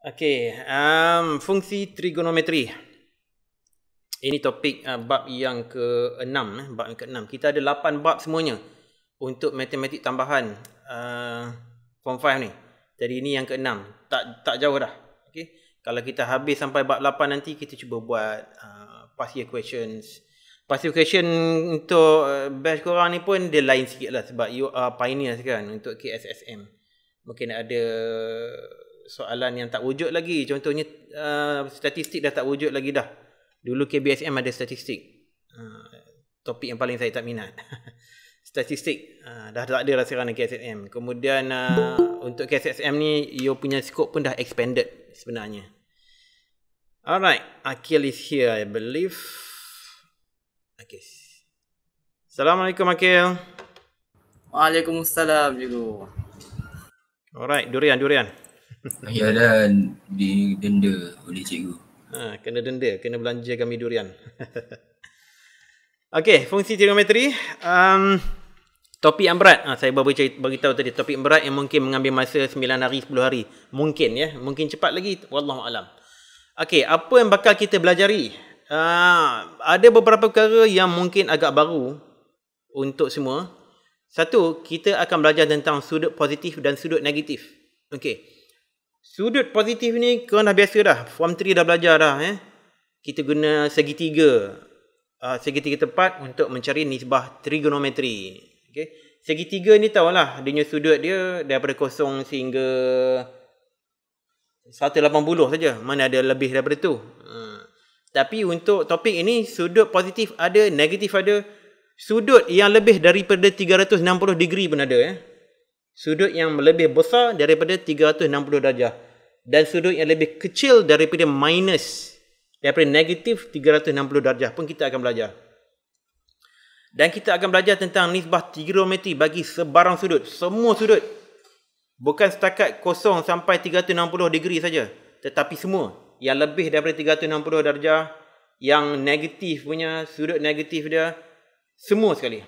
Okey, um, fungsi trigonometri. Ini topik uh, bab yang ke-6 eh, bab yang ke-6. Kita ada 8 bab semuanya untuk matematik tambahan uh, form 5 ni. Jadi ini yang ke-6. Tak tak jauh dah. Okey. Kalau kita habis sampai bab 8 nanti kita cuba buat uh, past year questions. Past question untuk uh, batch korang ni pun dia lain sikit lah sebab you are pioneers kan untuk KSSM. Mungkin ada soalan yang tak wujud lagi. Contohnya uh, statistik dah tak wujud lagi dah. Dulu KBSM ada statistik. Uh, topik yang paling saya tak minat. statistik uh, dah tak ada rasa lah kerana KSSM. Kemudian uh, untuk KSSM ni, you punya skop pun dah expanded sebenarnya. Alright, Akil is here I believe. Okay. Assalamualaikum Akil. Waalaikumsalam juga. Alright, durian, durian. Ya dan di denda oleh cikgu. Ha, kena denda, kena belanja kami durian. Okey, fungsi trigonometri. Um, topik yang berat. Ha, saya baru beritahu tadi, topik yang berat yang mungkin mengambil masa 9 hari, 10 hari. Mungkin ya, mungkin cepat lagi. Wallahualam. Okey, apa yang bakal kita belajari? Uh, ada beberapa perkara yang mungkin agak baru untuk semua. Satu, kita akan belajar tentang sudut positif dan sudut negatif. Okey. Sudut positif ni kau dah biasa dah. Form 3 dah belajar dah. Eh. Kita guna segitiga. Uh, segitiga tepat untuk mencari nisbah trigonometri. Okay. Segitiga ni tahulah. Dia punya sudut dia daripada kosong sehingga 180 saja. Mana ada lebih daripada tu. Hmm. Tapi untuk topik ini sudut positif ada, negatif ada. Sudut yang lebih daripada 360 degree pun ada. Eh sudut yang lebih besar daripada 360 darjah dan sudut yang lebih kecil daripada minus daripada negatif 360 darjah pun kita akan belajar. Dan kita akan belajar tentang nisbah trigonometri bagi sebarang sudut, semua sudut. Bukan setakat kosong sampai 360 degree saja, tetapi semua yang lebih daripada 360 darjah, yang negatif punya sudut negatif dia semua sekali.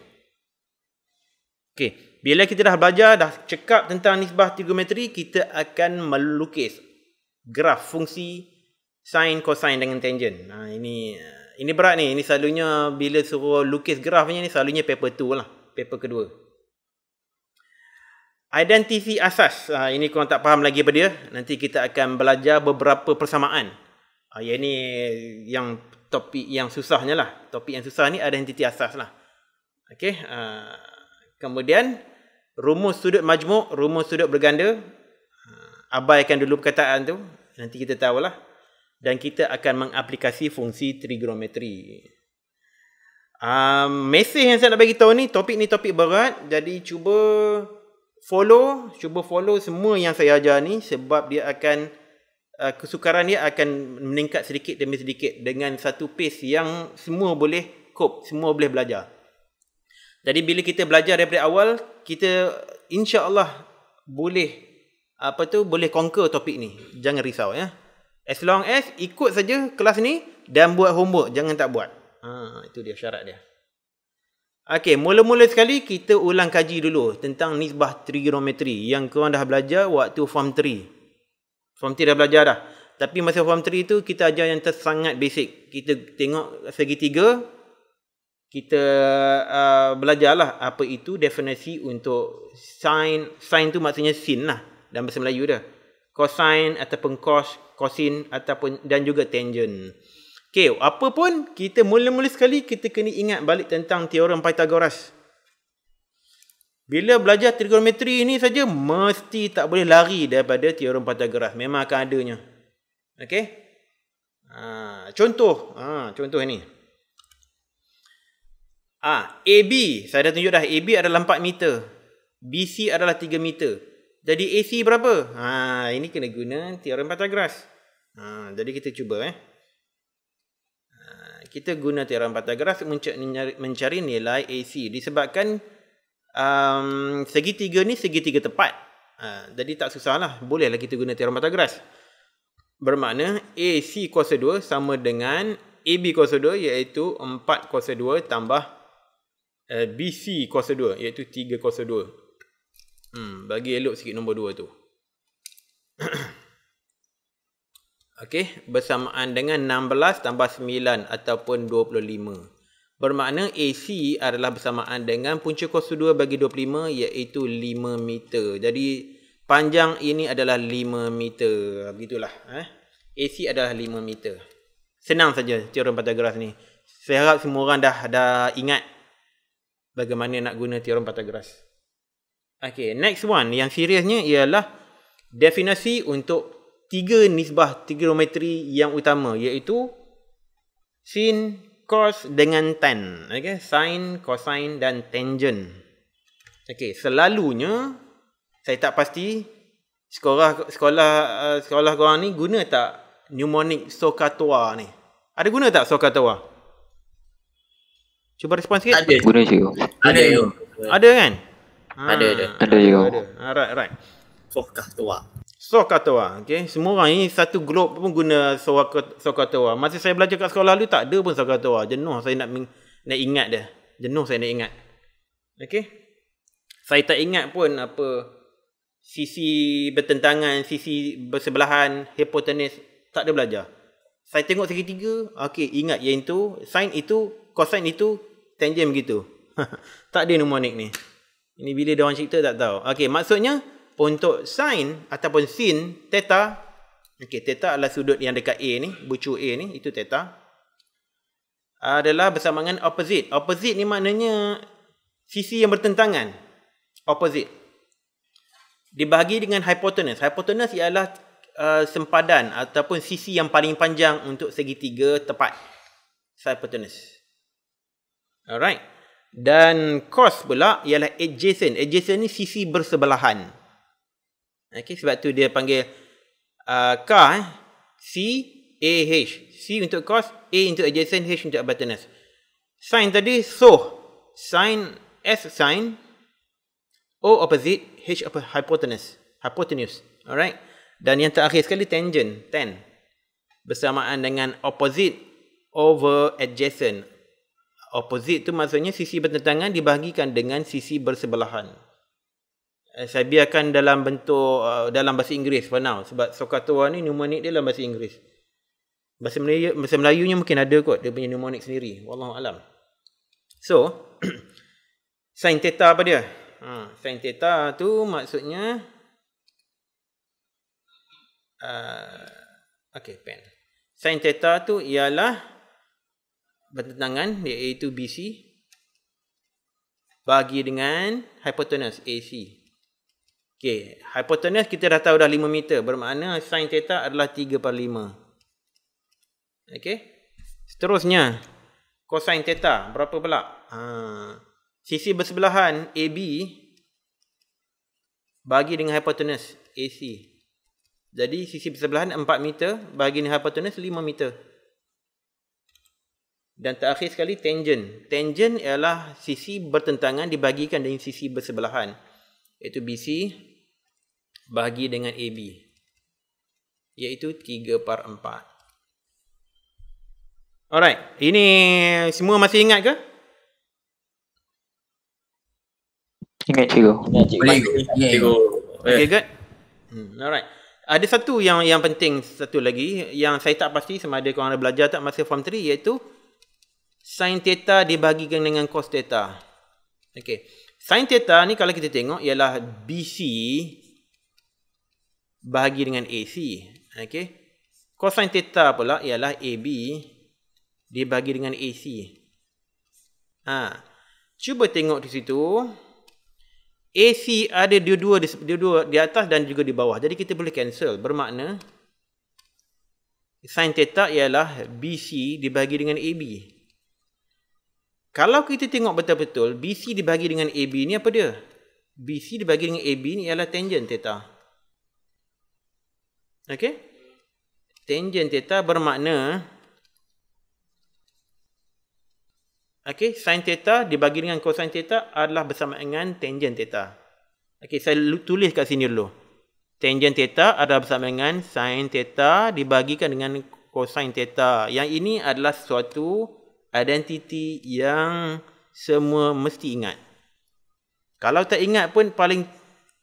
Okey. Bila kita dah belajar, dah cekap tentang nisbah trigonometri, kita akan melukis graf fungsi sin, cosine dengan tangent. Ha, ini ini berat ni. Ini selalunya bila suruh lukis grafnya ni selalunya paper 2 lah. Paper kedua. Identiti asas. Ha, ini korang tak faham lagi apa dia. Nanti kita akan belajar beberapa persamaan. Ha, yang ini yang topik yang susahnya lah. Topik yang susah ni identiti asas lah. Okay. Ha, Kemudian, rumus sudut majmuk, rumus sudut berganda. Ha, abaikan dulu perkataan tu. Nanti kita tahulah. Dan kita akan mengaplikasi fungsi trigonometri. Um, mesej yang saya nak bagi tahu ni, topik ni topik berat. Jadi cuba follow. Cuba follow semua yang saya ajar ni. Sebab dia akan, uh, kesukaran dia akan meningkat sedikit demi sedikit. Dengan satu pace yang semua boleh cope. Semua boleh belajar. Jadi bila kita belajar daripada awal, kita insya-Allah boleh apa tu boleh conquer topik ni. Jangan risau ya. As long as ikut saja kelas ni dan buat homework, jangan tak buat. Ha, itu dia syarat dia. Okey, mula-mula sekali kita ulang kaji dulu tentang nisbah trigonometri yang kau dah belajar waktu form 3. Form 3 dah belajar dah. Tapi masa form 3 tu kita ajar yang sangat basic. Kita tengok segitiga, kita uh, belajarlah apa itu definisi untuk sin. Sin tu maksudnya sin lah dalam bahasa Melayu dah. Cosine ataupun cos, cosin ataupun dan juga tangent. Okey, apa pun kita mula-mula sekali kita kena ingat balik tentang teorem Pythagoras. Bila belajar trigonometri ini saja mesti tak boleh lari daripada teorem Pythagoras. Memang akan adanya. Okey? Ha, ah, contoh, ha, contoh ini. Ah, AB saya dah tunjuk dah AB adalah 4 meter. BC adalah 3 meter. Jadi AC berapa? Ha, ini kena guna teorem Pythagoras. Ha, jadi kita cuba eh. Ah, kita guna teorem Pythagoras mencari, mencari nilai AC disebabkan um, segitiga ni segitiga tepat. Ha, jadi tak susahlah. Boleh Bolehlah kita guna teorem Pythagoras. Bermakna AC kuasa 2 sama dengan AB kuasa 2 iaitu 4 kuasa 2 tambah 3 uh, eh, BC kuasa 2 iaitu 3 kuasa 2 hmm, bagi elok sikit nombor 2 tu Okey, bersamaan dengan 16 tambah 9 ataupun 25. Bermakna AC adalah bersamaan dengan punca kuasa 2 bagi 25 iaitu 5 meter. Jadi, panjang ini adalah 5 meter. Begitulah. Eh? AC adalah 5 meter. Senang saja teorem Pythagoras ni. Saya harap semua orang dah, dah ingat bagaimana nak guna teorem Pythagoras. Okay, next one yang seriusnya ialah definisi untuk tiga nisbah trigonometri yang utama iaitu sin, cos dengan tan. Okay, sin, cosine dan tangent. Okay, selalunya saya tak pasti sekolah sekolah uh, sekolah korang ni guna tak mnemonic Sokatoa ni. Ada guna tak Sokatoa? Cuba respon sikit. Ada. Guna je. Ada yo. Ada kan? Ada ha. ada. Ah, ada yo. Ada. Alright, ah, alright. Sokah tua. Okey, semua orang ini satu globe pun guna sokah tua. Masa saya belajar kat sekolah lalu tak ada pun sokah Jenuh saya nak nak ingat dia. Jenuh saya nak ingat. Okey. Saya tak ingat pun apa sisi bertentangan, sisi bersebelahan, hipotenis tak ada belajar. Saya tengok segitiga, okey ingat yang itu, sin itu, cosine itu, tangent begitu. tak ada mnemonic ni. Ini bila dia orang cerita tak tahu. Okey, maksudnya untuk sin ataupun sin theta okey theta adalah sudut yang dekat A ni, bucu A ni itu theta adalah bersamaan opposite. Opposite ni maknanya sisi yang bertentangan. Opposite. Dibahagi dengan hypotenuse. Hypotenuse ialah uh, sempadan ataupun sisi yang paling panjang untuk segitiga tepat. Hypotenuse. Alright. Dan cos pula ialah adjacent. Adjacent ni sisi bersebelahan. Okay, sebab tu dia panggil uh, K, eh? C, A, H. C untuk cos, A untuk adjacent, H untuk abutness. Sin tadi, so. Sin, S sin. O opposite, H hypotenuse. Hypotenuse. Alright. Dan yang terakhir sekali, tangent. Tan. Bersamaan dengan opposite over adjacent opposite tu maksudnya sisi bertentangan dibahagikan dengan sisi bersebelahan. Eh, saya biarkan dalam bentuk eh, dalam bahasa Inggeris for now sebab Sokatoa ni mnemonic dia dalam bahasa Inggeris. Bahasa Melayu bahasa Melayunya mungkin ada kot dia punya mnemonic sendiri. Wallahualam. So sin theta apa dia? Ha sin theta tu maksudnya uh, eh, okay pen. Sin theta tu ialah bertentangan iaitu BC bagi dengan hipotenus AC. Okey, hipotenus kita dah tahu dah 5 meter bermakna sin theta adalah 3 per 5. Okey. Seterusnya cosine theta berapa pula? Ha. Sisi bersebelahan AB bagi dengan hipotenus AC. Jadi sisi bersebelahan 4 meter bagi dengan hipotenus 5 meter. Dan terakhir sekali tangent. Tangent ialah sisi bertentangan dibagikan dengan sisi bersebelahan. Iaitu BC bahagi dengan AB. Iaitu 3 per 4. Alright. Ini semua masih ingat ke? Ingat cikgu. Ingat cikgu. Boleh ingat cikgu. Okay eh. good. Hmm, alright. Ada satu yang yang penting satu lagi yang saya tak pasti sama ada kau orang belajar tak masa form 3 iaitu sin theta dibahagikan dengan cos theta. Okey. Sin theta ni kalau kita tengok ialah BC bahagi dengan AC. Okey. Cos theta pula ialah AB dibahagi dengan AC. Ha. Cuba tengok di situ. AC ada dua-dua di, di atas dan juga di bawah. Jadi kita boleh cancel. Bermakna sin theta ialah BC dibahagi dengan AB. Kalau kita tengok betul-betul BC dibagi dengan AB ni apa dia? BC dibagi dengan AB ni ialah tangent theta. Okey? Tangent theta bermakna Okey, sin theta dibagi dengan cosine theta adalah bersamaan dengan tangent theta. Okey, saya tulis kat sini dulu. Tangent theta adalah bersamaan dengan sin theta dibagikan dengan cosine theta. Yang ini adalah sesuatu identiti yang semua mesti ingat. Kalau tak ingat pun paling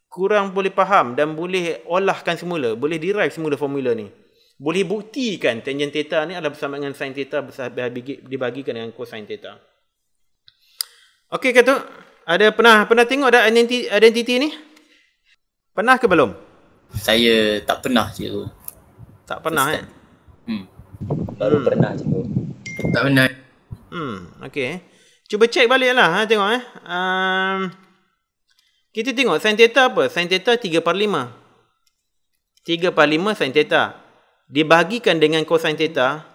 kurang boleh faham dan boleh olahkan semula, boleh derive semula formula ni. Boleh buktikan tangent theta ni adalah bersama dengan sin theta dibagikan dengan cosine theta. Okey kata ada pernah pernah tengok dah identiti, identiti ni? Pernah ke belum? Saya tak pernah cikgu. Tak pernah eh? Kan? Hmm. Baru pernah cikgu. Tak pernah. Hmm, okey. Cuba check baliklah ha tengok eh. Um, kita tengok sin theta apa? Sin theta 3 per 5. 3 per 5 sin theta. Dibahagikan dengan cosin theta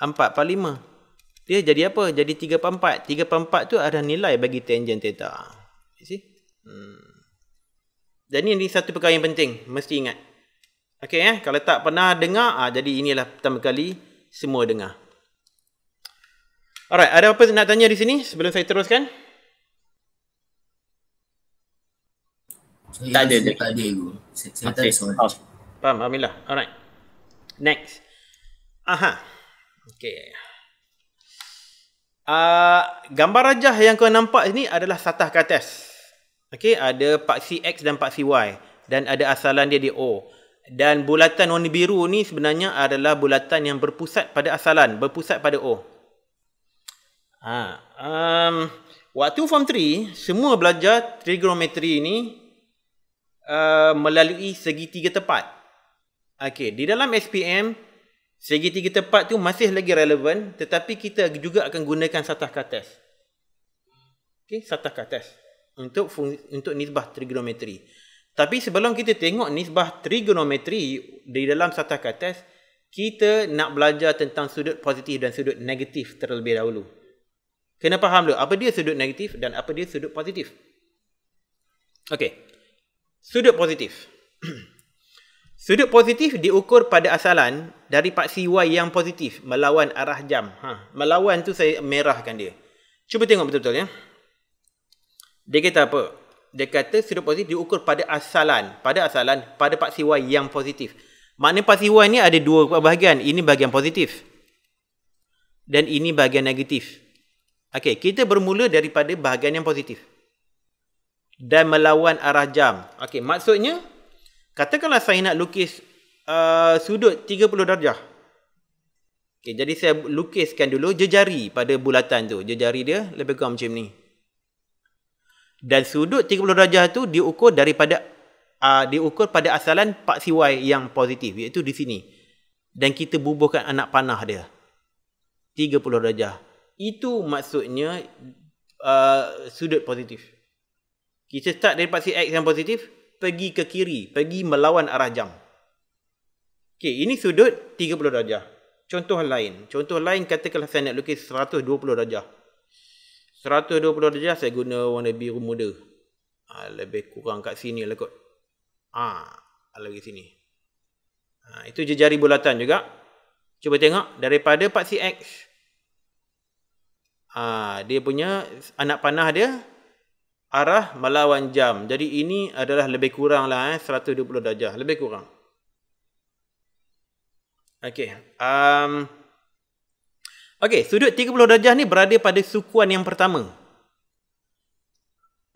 4 per 5. Dia jadi apa? Jadi 3 per 4. 3 per 4 tu adalah nilai bagi tangent theta. You see? Hmm. Dan ini satu perkara yang penting. Mesti ingat. Okay, eh? Kalau tak pernah dengar, ha, jadi inilah pertama kali semua dengar. Alright, ada apa nak tanya di sini sebelum saya teruskan? Saya tak ada. Saya tak ada. Saya, saya okay. tak ada oh, Faham, Alhamdulillah. Alright. Next. Aha. Okay. Uh, gambar rajah yang kau nampak ni adalah satah kates. Okay, ada paksi X dan paksi Y. Dan ada asalan dia di O. Dan bulatan warna biru ni sebenarnya adalah bulatan yang berpusat pada asalan. Berpusat pada O. Ha, um, waktu form 3, semua belajar trigonometri ini uh, melalui segitiga tepat. Okey, di dalam SPM, segitiga tepat tu masih lagi relevan tetapi kita juga akan gunakan satah kartes. Okey, satah kartes untuk untuk nisbah trigonometri. Tapi sebelum kita tengok nisbah trigonometri di dalam satah kartes, kita nak belajar tentang sudut positif dan sudut negatif terlebih dahulu. Kena faham dulu apa dia sudut negatif dan apa dia sudut positif. Okey. Sudut positif. sudut positif diukur pada asalan dari paksi Y yang positif melawan arah jam. Ha, melawan tu saya merahkan dia. Cuba tengok betul-betul ya. Dia kata apa? Dia kata sudut positif diukur pada asalan. Pada asalan, pada paksi Y yang positif. Maknanya paksi Y ni ada dua bahagian. Ini bahagian positif. Dan ini bahagian negatif. Okey, kita bermula daripada bahagian yang positif. Dan melawan arah jam. Okey, maksudnya katakanlah saya nak lukis uh, sudut 30 darjah. Okey, jadi saya lukiskan dulu jejari pada bulatan tu. Jejari dia lebih kurang macam ni. Dan sudut 30 darjah tu diukur daripada uh, diukur pada asalan paksi Y yang positif iaitu di sini. Dan kita bubuhkan anak panah dia. 30 darjah. Itu maksudnya uh, sudut positif. Kita start dari si X yang positif, pergi ke kiri, pergi melawan arah jam. Okay, ini sudut 30 darjah. Contoh lain, contoh lain katakanlah saya nak lukis 120 darjah. 120 darjah saya guna warna biru muda. Ha, lebih kurang kat sini lah kot. Ha, lagi sini. Ha, itu jejari bulatan juga. Cuba tengok, daripada paksi X ha, dia punya anak panah dia arah melawan jam. Jadi ini adalah lebih kurang lah eh, 120 darjah. Lebih kurang. Okey. Um, Okey, sudut 30 darjah ni berada pada sukuan yang pertama.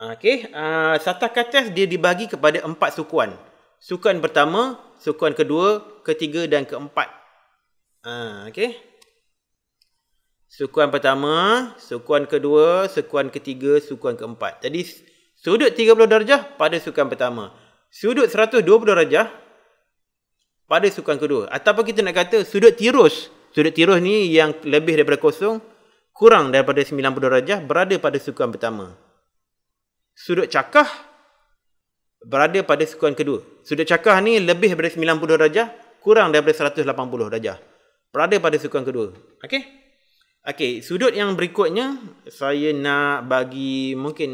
Okey, uh, satah kates dia dibagi kepada empat sukuan. Sukuan pertama, sukuan kedua, ketiga dan keempat. Uh, Okey sukuan pertama, sukuan kedua, sukuan ketiga, sukuan keempat. Jadi sudut 30 darjah pada sukuan pertama. Sudut 120 darjah pada sukuan kedua. Ataupun kita nak kata sudut tirus. Sudut tirus ni yang lebih daripada kosong, kurang daripada 90 darjah berada pada sukuan pertama. Sudut cakah berada pada sukuan kedua. Sudut cakah ni lebih daripada 90 darjah, kurang daripada 180 darjah. Berada pada sukuan kedua. Okey? Okey, sudut yang berikutnya saya nak bagi mungkin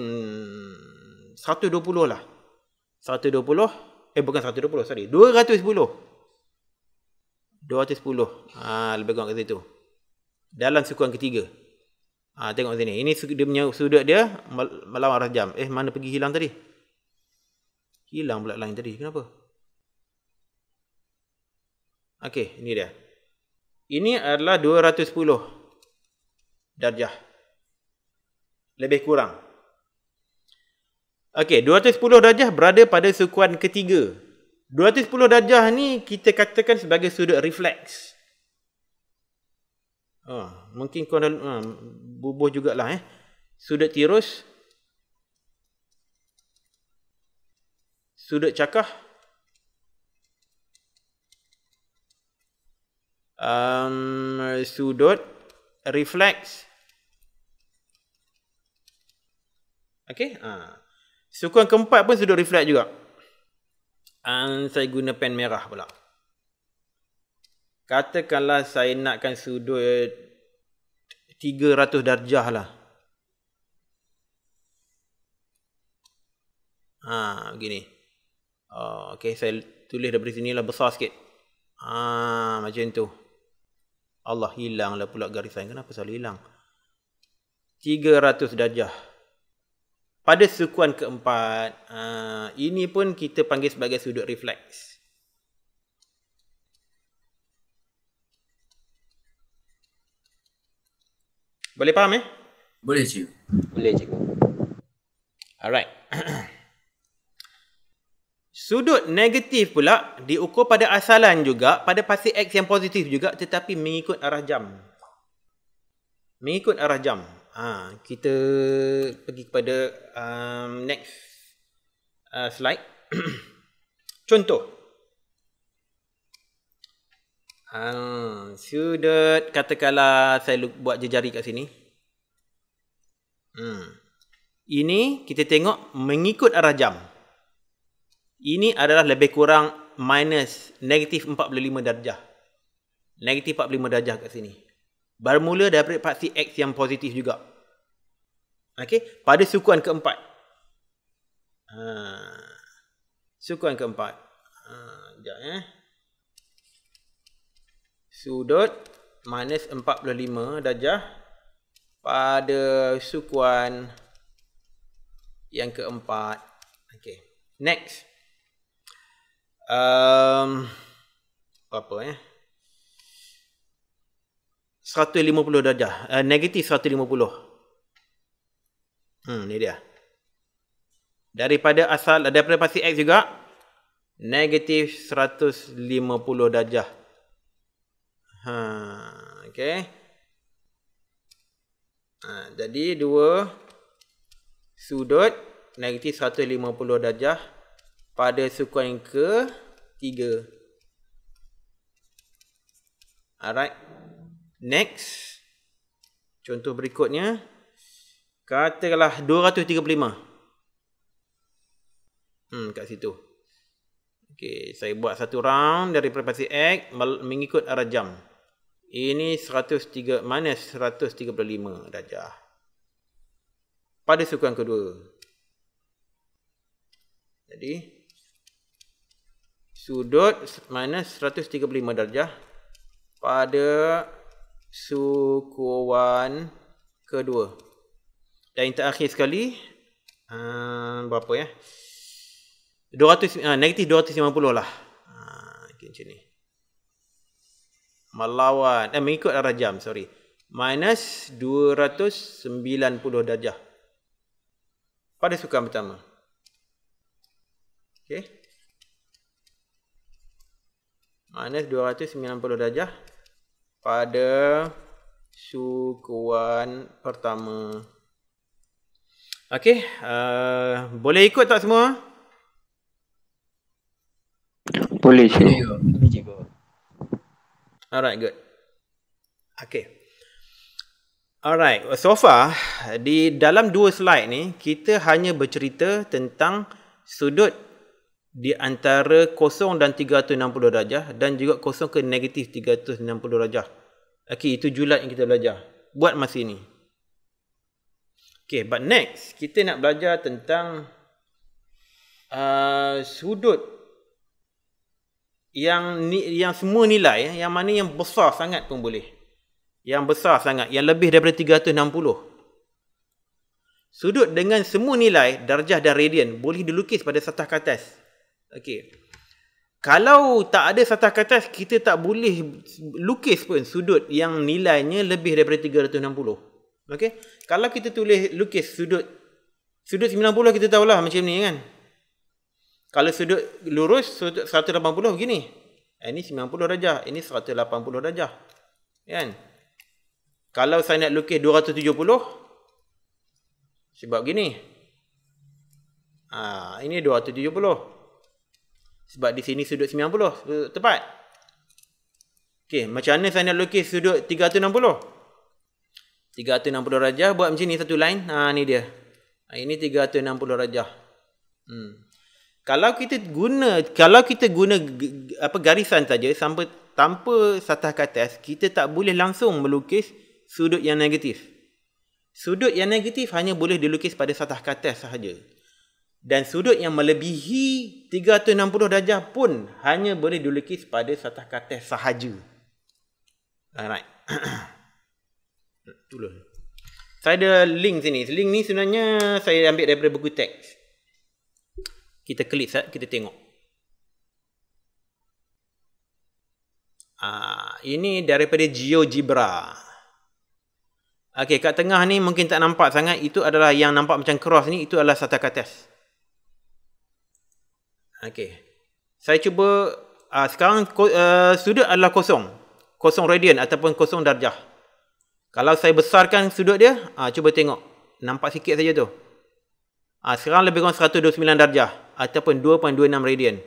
120 lah. 120, eh bukan 120, sorry. 210. 210. Ha, lebih kurang ke situ. Dalam sukuan ketiga. Ha, tengok sini. Ini dia punya sudut dia malam arah jam. Eh, mana pergi hilang tadi? Hilang pula lain tadi. Kenapa? Okey, ini dia. Ini adalah 210. 210 darjah lebih kurang Okey, 210 darjah berada pada sukuan ketiga 210 darjah ni kita katakan sebagai sudut refleks oh, mungkin kau dah uh, bubuh jugalah eh sudut tirus sudut cakah um, sudut refleks Okay. Ha. suku yang keempat pun sudah reflect juga. And saya guna pen merah pula. Katakanlah saya nakkan sudut 300 darjah lah. Ha, begini. Oh, ha, okay, saya tulis daripada sini lah besar sikit. Ha, macam tu. Allah hilang, hilanglah pula garisan. Kenapa selalu hilang? 300 darjah. 300 darjah pada sukuan keempat ah, ini pun kita panggil sebagai sudut refleks boleh faham eh boleh cik boleh cik alright sudut negatif pula diukur pada asalan juga pada pasir x yang positif juga tetapi mengikut arah jam mengikut arah jam Ha, kita pergi kepada um, next uh, slide. Contoh. Ha, sudut katakanlah saya buat jejari kat sini. Hmm. Ini kita tengok mengikut arah jam. Ini adalah lebih kurang minus negatif 45 darjah. Negatif 45 darjah kat sini. Bermula daripada paksi X yang positif juga. Okey, pada sukuan keempat. Ha. Sukuan keempat. Ha, jap eh. Sudut minus 45 darjah pada sukuan yang keempat. Okey. Next. Um apa eh? 150 darjah. Uh, negatif 150. Hmm, ni dia. Daripada asal, daripada pasti X juga, negatif 150 darjah. Ha, okay. Ha, jadi, dua sudut negatif 150 darjah pada suku yang ke tiga. Alright. Next. Contoh berikutnya katakanlah 235. Hmm kat situ. Okey, saya buat satu round dari frekuensi X mengikut arah jam. Ini 103 minus 135 darjah. Pada sukuan kedua. Jadi sudut minus 135 darjah pada sukuan kedua. Dan yang terakhir sekali um, Berapa ya 200, uh, ah, Negatif 250 lah uh, ah, okay, Macam ni Melawan eh, Mengikut arah jam sorry Minus 290 darjah Pada sukan pertama Okay Minus 290 darjah Pada Sukuan Pertama Okey, uh, boleh ikut tak semua? Boleh cikgu. Boleh cikgu. Alright, good. Okey. Alright, so far di dalam dua slide ni kita hanya bercerita tentang sudut di antara kosong dan 360 darjah dan juga kosong ke negatif 360 darjah. Okey, itu julat yang kita belajar. Buat masa ini. Okay, but next kita nak belajar tentang uh, sudut yang ni, yang semua nilai eh, yang mana yang besar sangat pun boleh. Yang besar sangat, yang lebih daripada 360. Sudut dengan semua nilai, darjah dan radian boleh dilukis pada satah kertas. Okey. Kalau tak ada satah kertas, kita tak boleh lukis pun sudut yang nilainya lebih daripada 360. Okey. Kalau kita tulis lukis sudut sudut 90 kita tahulah macam ni kan. Kalau sudut lurus sudut 180 begini. Ini 90 darjah, ini 180 darjah. Kan? Kalau saya nak lukis 270 sebab gini. Ah, ha, ini 270. Sebab di sini sudut 90 tepat. Okey, macam mana saya nak lukis sudut 360? 360 darjah buat macam ni satu line. Ha ni dia. Ha, ini 360 darjah. Hmm. Kalau kita guna kalau kita guna apa garisan saja sampai tanpa satah ke atas, kita tak boleh langsung melukis sudut yang negatif. Sudut yang negatif hanya boleh dilukis pada satah ke atas sahaja. Dan sudut yang melebihi 360 darjah pun hanya boleh dilukis pada satah ke atas sahaja. Alright. Tulun. Saya ada link sini. Link ni sebenarnya saya ambil daripada buku teks. Kita klik sat, kita tengok. Ah, ini daripada GeoGebra. Okey, kat tengah ni mungkin tak nampak sangat, itu adalah yang nampak macam cross ni, itu adalah satakates. Okey. Saya cuba uh, sekarang uh, sudut adalah kosong. Kosong radian ataupun kosong darjah. Kalau saya besarkan sudut dia, ha, cuba tengok. Nampak sikit saja tu. Ha, sekarang lebih kurang 129 darjah. Ataupun 2.26 radian.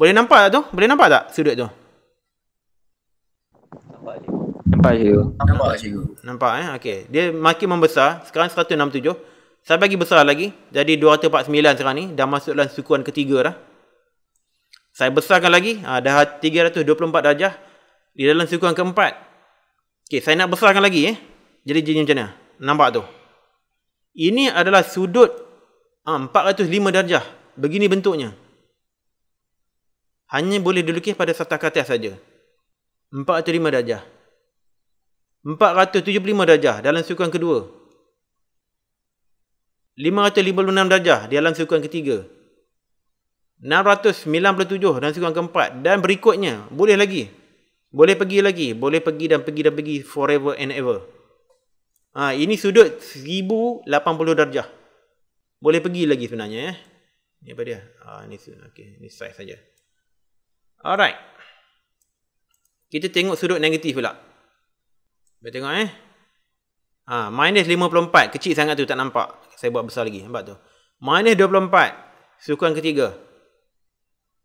Boleh nampak tak tu? Boleh nampak tak sudut tu? Nampak je. Nampak je. Nampak je. Nampak eh. Okey. Dia makin membesar. Sekarang 167. Saya bagi besar lagi. Jadi 249 sekarang ni. Dah masuk dalam sukuan ketiga dah. Saya besarkan lagi. Ha, dah 324 darjah. Di dalam sukuan keempat. Okay, saya nak besarkan lagi eh. Jadi jadi macam mana? Nampak tu. Ini adalah sudut ah, 405 darjah. Begini bentuknya. Hanya boleh dilukis pada satu kertas saja. 405 darjah. 475 darjah dalam sukuan kedua. 556 darjah di dalam sukuan ketiga. 697 dalam sukuan keempat dan berikutnya boleh lagi boleh pergi lagi. Boleh pergi dan pergi dan pergi forever and ever. Ha, ini sudut 1080 darjah. Boleh pergi lagi sebenarnya. Eh? Ini apa dia? Ha, ini, okay. ini size saja. Alright. Kita tengok sudut negatif pula. Kita tengok eh. Ha, minus 54. Kecil sangat tu tak nampak. Saya buat besar lagi. Nampak tu. Minus 24. Sukuan ketiga.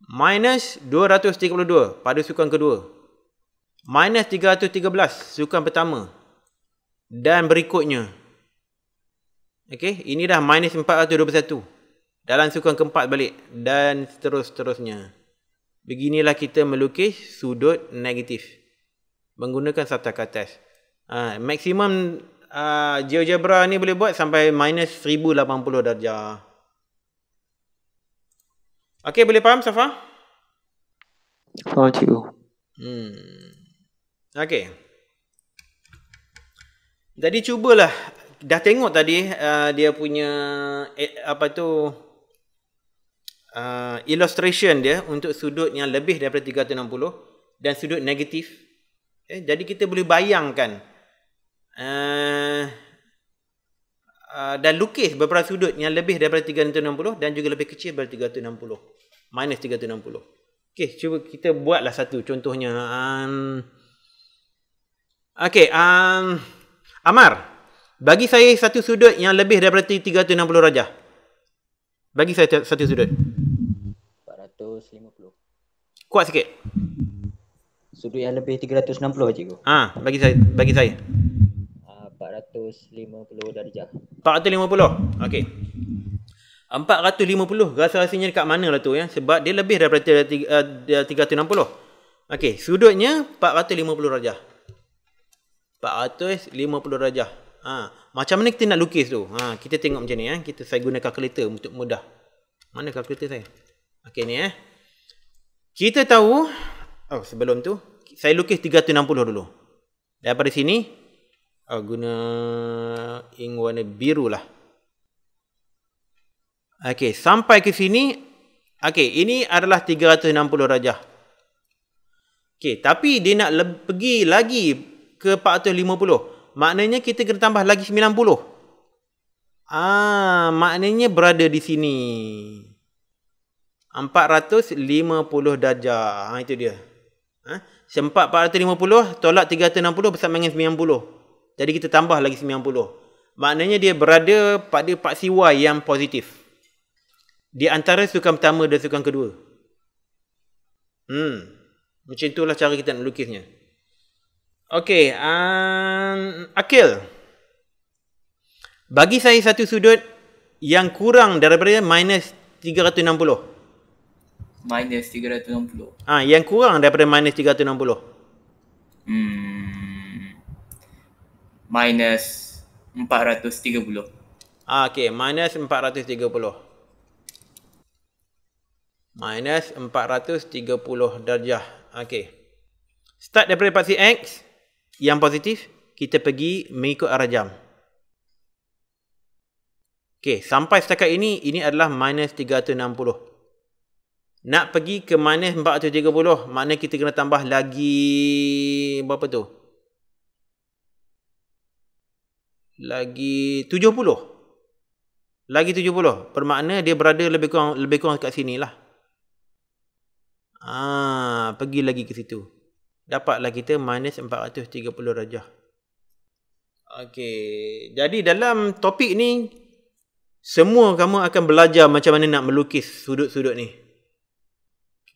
Minus 232 pada sukuan kedua. Minus 313 sukan pertama. Dan berikutnya. Okey, ini dah minus 421. Dalam sukan keempat balik dan seterus-terusnya. Beginilah kita melukis sudut negatif menggunakan satah kertas. Ha, maksimum uh, GeoGebra ni boleh buat sampai minus 1080 darjah. Okey, boleh faham Safa? Faham cikgu. Hmm. Okey. Jadi cubalah dah tengok tadi uh, dia punya eh, apa tu uh, illustration dia untuk sudut yang lebih daripada 360 dan sudut negatif. Eh, jadi kita boleh bayangkan uh, uh, dan lukis beberapa sudut yang lebih daripada 360 dan juga lebih kecil daripada 360 minus 360. Okey, cuba kita buatlah satu contohnya um, Okey, um, Amar, bagi saya satu sudut yang lebih daripada 360 darjah, Bagi saya satu sudut. 450. Kuat sikit. Sudut yang lebih 360 cikgu. Ha, bagi saya bagi saya. Uh, 450 darjah. 450. Okey. 450 rasa-rasanya dekat mana lah tu ya sebab dia lebih daripada 360. Eh, Okey, sudutnya 450 darjah. 450 darjah. Ha, macam mana kita nak lukis tu? Ha, kita tengok macam ni eh. Kita saya guna kalkulator untuk mudah. Mana kalkulator saya? Okey ni eh. Kita tahu oh sebelum tu saya lukis 360 dulu. Daripada sini oh, guna ink warna biru lah. Okey, sampai ke sini okey, ini adalah 360 darjah. Okey, tapi dia nak pergi lagi ke 450. Maknanya kita kena tambah lagi 90. Ah, maknanya berada di sini. 450 darjah. Ha, itu dia. Ha? Sempat 450, tolak 360, besar dengan 90. Jadi kita tambah lagi 90. Maknanya dia berada pada paksi Y yang positif. Di antara sukan pertama dan sukan kedua. Hmm. Macam itulah cara kita nak lukisnya. Okay, um, Akil. Bagi saya satu sudut yang kurang daripada minus 360. Minus 360. Ah, yang kurang daripada minus 360. Hmm. Minus 430. Ah, okey, minus 430. Minus 430 darjah. Okey. Start daripada paksi X. Yang positif, kita pergi mengikut arah jam. Okey, sampai setakat ini, ini adalah minus 360. Nak pergi ke minus 430, maknanya kita kena tambah lagi berapa tu? Lagi 70. Lagi 70. Bermakna dia berada lebih kurang lebih kurang sini lah. Ah, pergi lagi ke situ dapatlah kita minus 430 rajah. Okey, jadi dalam topik ni semua kamu akan belajar macam mana nak melukis sudut-sudut ni.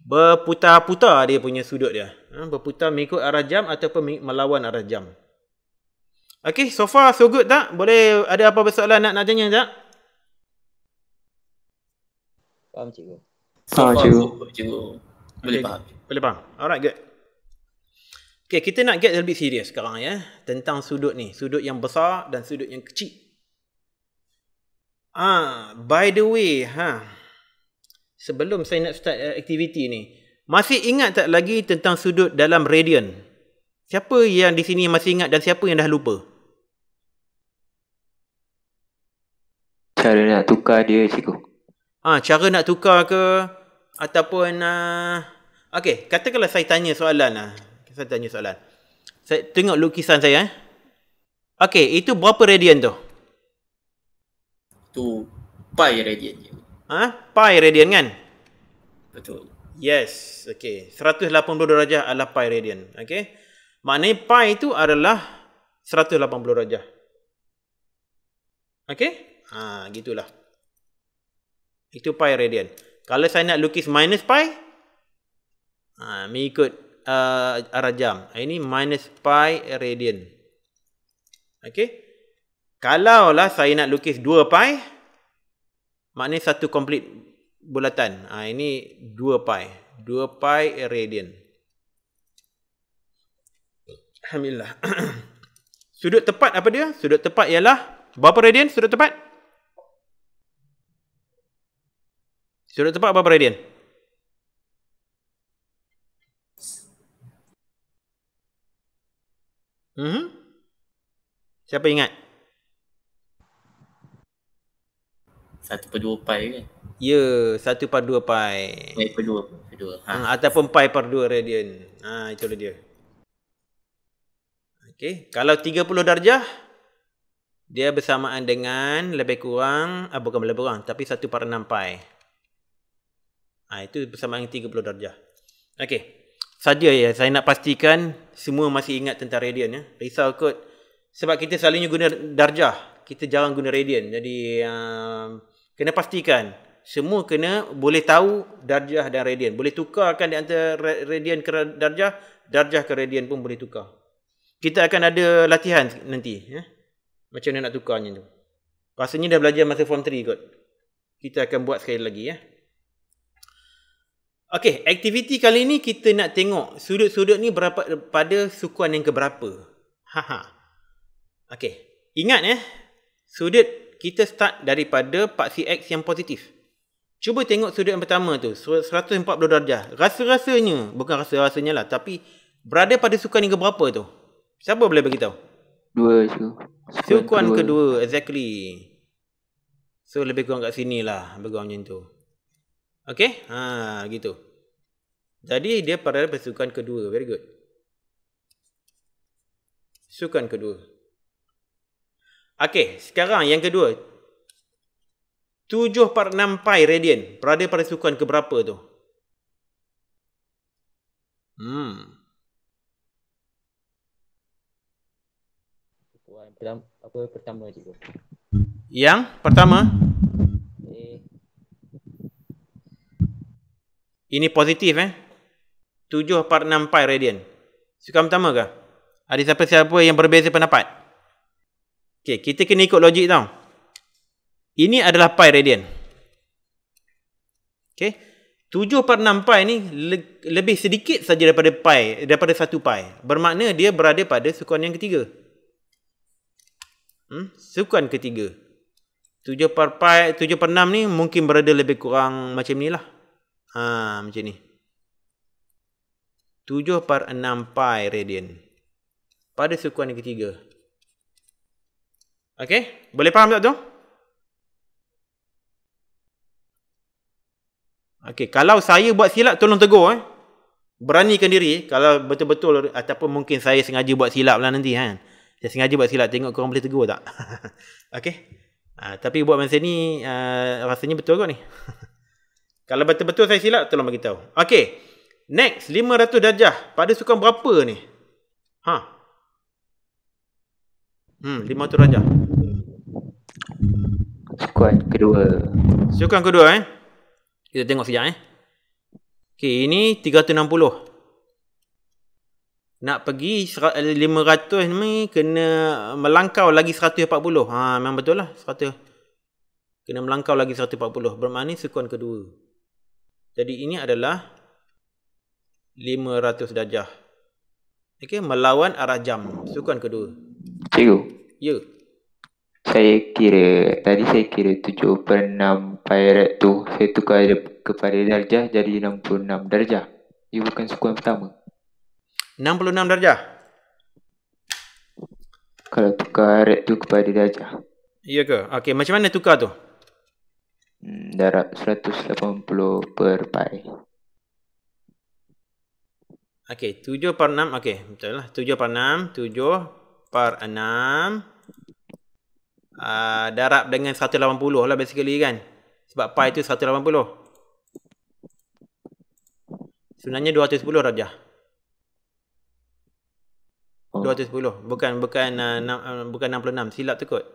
Berputar-putar dia punya sudut dia. Ha, berputar mengikut arah jam ataupun melawan arah jam. Okey, so far so good tak? Boleh ada apa-apa soalan nak nak tanya tak? Faham cikgu. Faham cikgu. Boleh faham. Boleh faham. Alright, good. Okay, kita nak get lebih serius sekarang ya. Tentang sudut ni. Sudut yang besar dan sudut yang kecil. Ah, By the way, ha, sebelum saya nak start uh, aktiviti ni, masih ingat tak lagi tentang sudut dalam radian? Siapa yang di sini masih ingat dan siapa yang dah lupa? Cara nak tukar dia, cikgu. Ah, ha, Cara nak tukar ke? Ataupun... Uh... Okay, katakanlah saya tanya soalan lah. Saya tanya soalan. Saya tengok lukisan saya eh. Okey, itu berapa radian tu? Tu pi radian dia. Ha? Pi radian kan? Betul. Yes, okey. 180 darjah adalah pi radian. Okey. Maknanya pi itu adalah 180 darjah. Okey? Ha, gitulah. Itu pi radian. Kalau saya nak lukis minus pi, ha, mengikut uh, arah jam. Ah, ini minus pi radian. Okey. Kalau lah saya nak lukis 2 pi, maknanya satu complete bulatan. Ha, ini 2 pi. 2 pi radian. Alhamdulillah. sudut tepat apa dia? Sudut tepat ialah berapa radian sudut tepat? Sudut tepat berapa radian? Hmm. Siapa ingat? Satu per dua pi kan? Ya, satu per dua pi. Pi eh, per dua. Per dua. Ha. Hmm, ataupun pi per dua radian. Ha, itulah dia. Okay, kalau 30 darjah, dia bersamaan dengan lebih kurang, ah, bukan lebih kurang, tapi 1 per 6 pi. Ha, itu bersamaan dengan 30 darjah. Okey, saja ya saya nak pastikan semua masih ingat tentang radian ya. Risau kot sebab kita selalunya guna darjah. Kita jarang guna radian. Jadi um, kena pastikan semua kena boleh tahu darjah dan radian. Boleh tukarkan di antara radian ke darjah, darjah ke radian pun boleh tukar. Kita akan ada latihan nanti ya. Macam mana nak tukarnya tu. Rasanya dah belajar masa form 3 kot. Kita akan buat sekali lagi ya. Okey, aktiviti kali ni kita nak tengok sudut-sudut ni berapa pada sukuan yang keberapa. Haha. Okey, ingat eh, sudut kita start daripada paksi X yang positif. Cuba tengok sudut yang pertama tu, 140 darjah. Rasa-rasanya, bukan rasa-rasanya lah, tapi berada pada sukuan yang keberapa tu? Siapa boleh bagi tahu? Dua tu. Sukuan, kedua. exactly. So, lebih kurang kat sini lah, lebih macam tu. Okay, Ha gitu. Jadi dia pada pasukan kedua. Very good. Pasukan kedua. Okay, sekarang yang kedua. 7 per 6 pi radian berada pada sukan keberapa tu? Hmm. Yang pertama? Ini positif eh. 7 per 6 pi radian. Suka pertama ke? Ada siapa-siapa yang berbeza pendapat? Okey, kita kena ikut logik tau. Ini adalah pi radian. Okey. 7 per 6 pi ni le- lebih sedikit saja daripada pi, daripada 1 pi. Bermakna dia berada pada sukuan yang ketiga. Hmm? Sukuan ketiga. 7 per pi, 7 per 6 ni mungkin berada lebih kurang macam ni lah. Ha, macam ni. 7 per 6 pi radian. Pada sukuan yang ketiga. Okey? Boleh faham tak tu? Okey, kalau saya buat silap, tolong tegur eh. Beranikan diri kalau betul-betul ataupun mungkin saya sengaja buat silap lah nanti kan. Saya sengaja buat silap, tengok korang boleh tegur tak? Okey? Uh, tapi buat masa ni, uh, rasanya betul kot ni. Kalau betul-betul saya silap, tolong bagi tahu. Okey. Next, 500 darjah. Pada sukan berapa ni? Ha? Hmm, 500 darjah. Sukan kedua. Sukan kedua eh. Kita tengok sekejap eh. Okey, ini 360. Nak pergi 500 ni kena melangkau lagi 140. Ha, memang betul lah. 100. Kena melangkau lagi 140. Bermakna sukan kedua. Jadi ini adalah 500 darjah. Okey, melawan arah jam. Sukan kedua. Cikgu. Ya. Saya kira, tadi saya kira 7 per 6 pirat tu saya tukar kepada darjah jadi 66 darjah. Ia bukan sukan pertama. 66 darjah? Kalau tukar red tu kepada darjah. Ya ke? Okey, macam mana tukar tu? Hmm, darab 180 per pi. Okey, 7 per 6. Okey, betul lah. 7 per 6. 7 per 6. Uh, darab dengan 180 lah basically kan. Sebab pi tu 180. Sebenarnya 210 rajah. Oh. 210. Bukan bukan uh, 6, uh, bukan 66. Silap tu kot.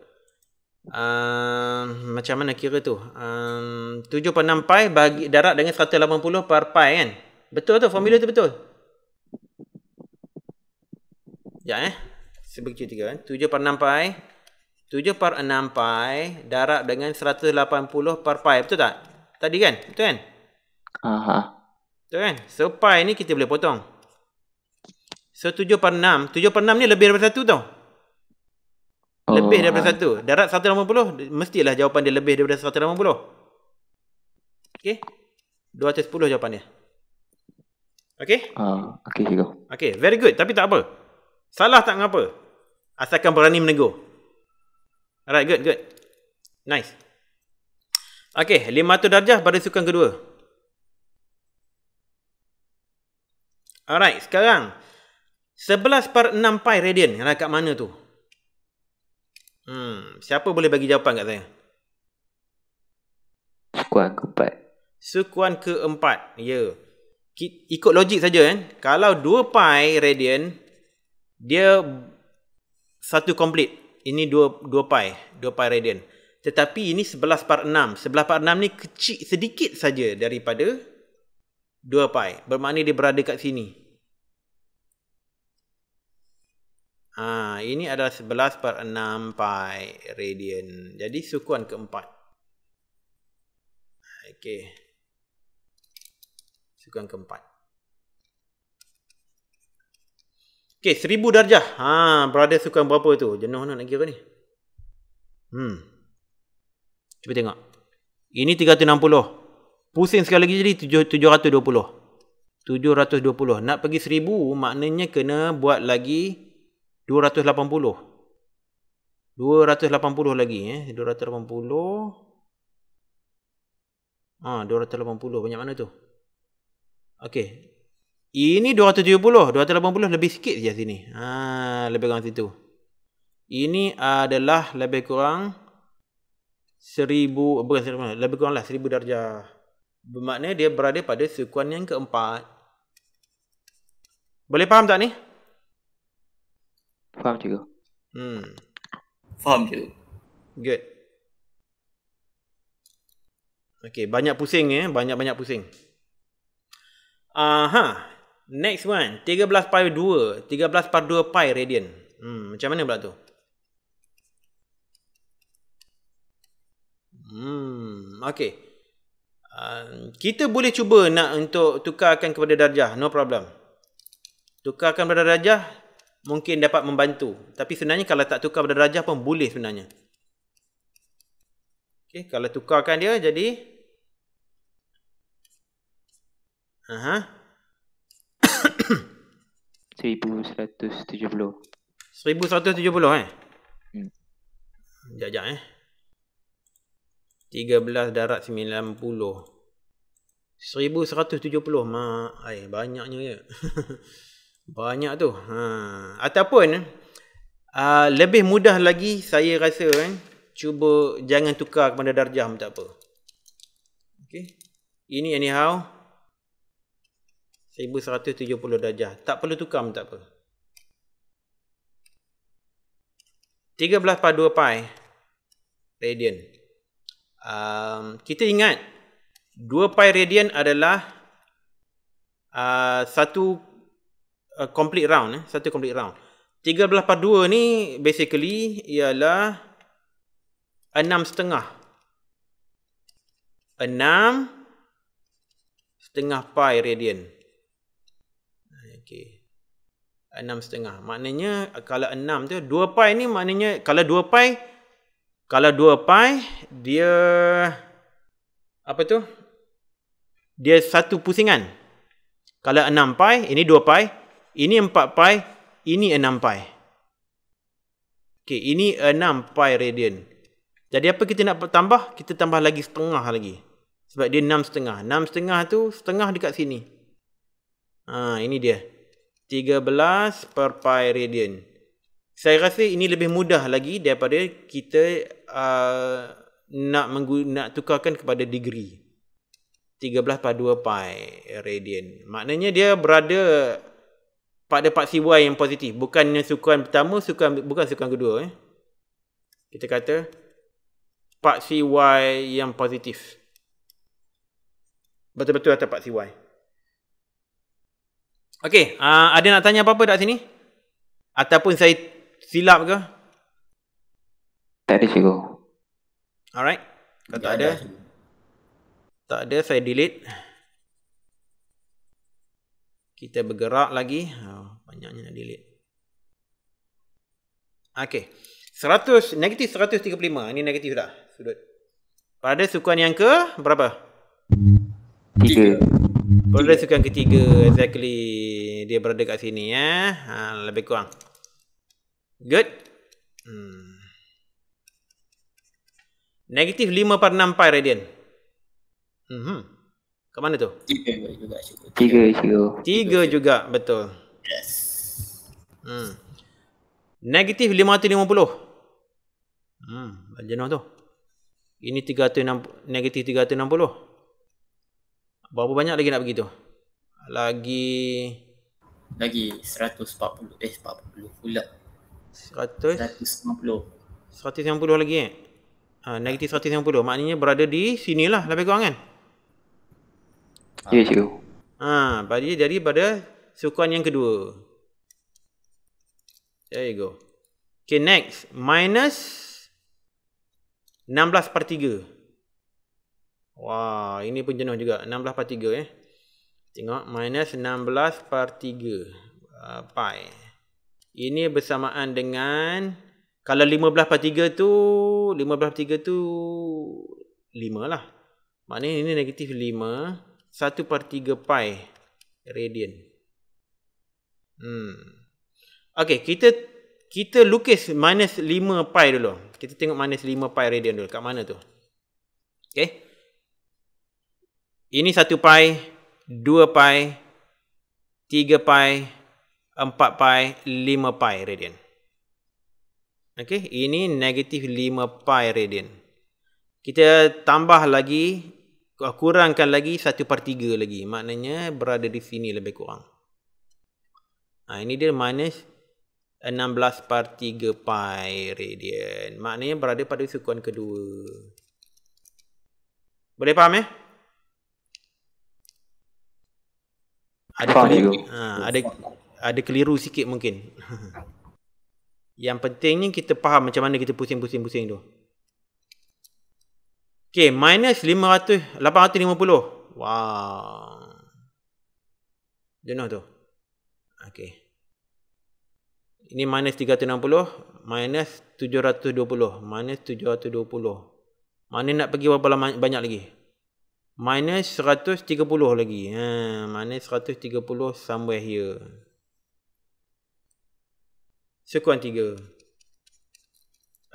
Ehm, macam mana kira tu? Ehm, uh, 7.6 pi bagi darat dengan 180 per pi kan? Betul tu formula tu betul. Ya eh. Sebegitu tiga kan. Eh. 7.6 pi 7 per 6 pi darab dengan 180 per pi. Betul tak? Tadi kan? Betul kan? Aha. Betul kan? So pi ni kita boleh potong. So 7 per 6. 7 per 6 ni lebih daripada 1 tau. Lebih daripada oh. satu. Darat 180, mestilah jawapan dia lebih daripada 180. Okey. 210 jawapan dia. Okey? Uh, okey, here Okey, very good. Tapi tak apa. Salah tak apa. Asalkan berani menegur. Alright, good, good. Nice. Okey, 500 darjah pada sukan kedua. Alright, sekarang 11 per 6 pi radian. Yang kat mana tu? Hmm, siapa boleh bagi jawapan kat saya? Sukuan keempat. Sukuan keempat. Ya. Yeah. Ikut logik saja kan. Kalau 2 pi radian dia satu complete. Ini 2 2 pi, 2 pi radian. Tetapi ini 11 per 6. 11 per 6 ni kecil sedikit saja daripada 2 pi. Bermakna dia berada kat sini. Ha, ini adalah 11 per 6 pi radian. Jadi sukuan keempat. Okey. Sukuan keempat. Okey, seribu darjah. Ha, berada sukuan berapa tu? Jenuh nak kira ni. Hmm. Cuba tengok. Ini 360. Pusing sekali lagi jadi 720. 720. Nak pergi 1000 maknanya kena buat lagi 280 lagi eh 280 ah 280 banyak mana tu okey ini 270 280 lebih sikit je sini ha lebih kurang situ ini adalah lebih kurang 1000 bukan 1000 lebih kuranglah 1000 darjah bermakna dia berada pada sekuan yang keempat boleh faham tak ni Faham cikgu Hmm Faham cikgu Good Okay banyak pusing eh Banyak-banyak pusing Aha Next one 13 pi 2 13 par 2 pi radian Hmm macam mana pula tu Hmm Okay Uh, kita boleh cuba nak untuk tukarkan kepada darjah no problem tukarkan kepada darjah mungkin dapat membantu. Tapi sebenarnya kalau tak tukar pada darjah pun boleh sebenarnya. Okey, kalau tukarkan dia jadi Aha. 1170. 1170 eh? Hmm. Jajak eh. 13 darat 90. 1170 mak. Ai banyaknya ya. Banyak tu. Ha. Ataupun uh, lebih mudah lagi saya rasa kan. Cuba jangan tukar kepada darjah pun tak apa. Okay. Ini anyhow. 1170 darjah. Tak perlu tukar pun tak apa. 13 pada 2 pi radian. Um, kita ingat 2 pi radian adalah uh, uh, complete round eh satu complete round 13 par 2 ni basically ialah enam setengah enam setengah pi radian okey 6 setengah maknanya kalau enam tu dua pi ni maknanya kalau dua pi kalau dua pi dia apa tu dia satu pusingan kalau 6 pi ini 2 pi ini 4 pi, ini 6 pi. Okey, ini 6 pi radian. Jadi apa kita nak tambah? Kita tambah lagi setengah lagi. Sebab dia 6 setengah. 6 setengah tu setengah dekat sini. Ha, ini dia. 13 per pi radian. Saya rasa ini lebih mudah lagi daripada kita uh, nak nak tukarkan kepada degree. 13 per 2 pi radian. Maknanya dia berada pada paksi Y yang positif. Bukannya sukuan pertama, sukuan, bukan sukuan kedua. Eh. Kita kata paksi Y yang positif. Betul-betul atas paksi Y. Okey, uh, ada nak tanya apa-apa kat sini? Ataupun saya silap ke? Tak ada cikgu. Alright. Kalau tak ada. Tak ada, saya delete kita bergerak lagi oh, banyaknya nak delete okey 100 negatif 135 ini negatif dah sudut pada sukuan yang ke berapa Tiga. Pada sukan ketiga exactly dia berada kat sini ya. Eh? Ha, lebih kurang. Good. Hmm. Negatif 5 per 6 pi radian. Mm -hmm. Kat mana tu? Tiga juga cikgu. Tiga cikgu. Tiga juga betul. Yes. Hmm. Negatif lima lima tu puluh. Hmm, banjana tu. Ini tiga tu 360, negatif tiga tu enam 360. Berapa banyak lagi nak begitu? Lagi lagi seratus empat puluh. eh empat 40 pula. Seratus 150. puluh lagi eh. Ha, negatif puluh. maknanya berada di sinilah lebih kurang kan? Ah. Ya, yeah, cikgu. Ha, pada jadi pada sukuan yang kedua. There you go. Okay, next. Minus 16 per 3. Wah, ini pun jenuh juga. 16 per 3 eh. Tengok, minus 16 per 3. Uh, pi. Ini bersamaan dengan, kalau 15 per 3 tu, 15 per 3 tu 5 lah. Maknanya ini negatif 5. Satu per tiga pi radian. Hmm. Okay, kita kita lukis minus lima pi dulu. Kita tengok minus lima pi radian dulu. Kat mana tu? Okay. Ini satu pi, dua pi, tiga pi, empat pi, lima pi radian. Okay, ini negatif lima pi radian. Kita tambah lagi kurangkan lagi 1 per 3 lagi. Maknanya berada di sini lebih kurang. Ha, ini dia minus 16 per 3 pi radian. Maknanya berada pada sukuan kedua. Boleh faham ya? Ada keliru. Ha, ada, ada keliru sikit mungkin. Yang pentingnya kita faham macam mana kita pusing-pusing-pusing tu. Pusing, pusing Okay, minus 500, 850. Wow. Jenuh tu. Okay. Ini minus 360, minus 720, minus 720. Mana nak pergi berapa banyak lagi? Minus 130 lagi. Ha, minus 130 somewhere here. Sekuan tiga.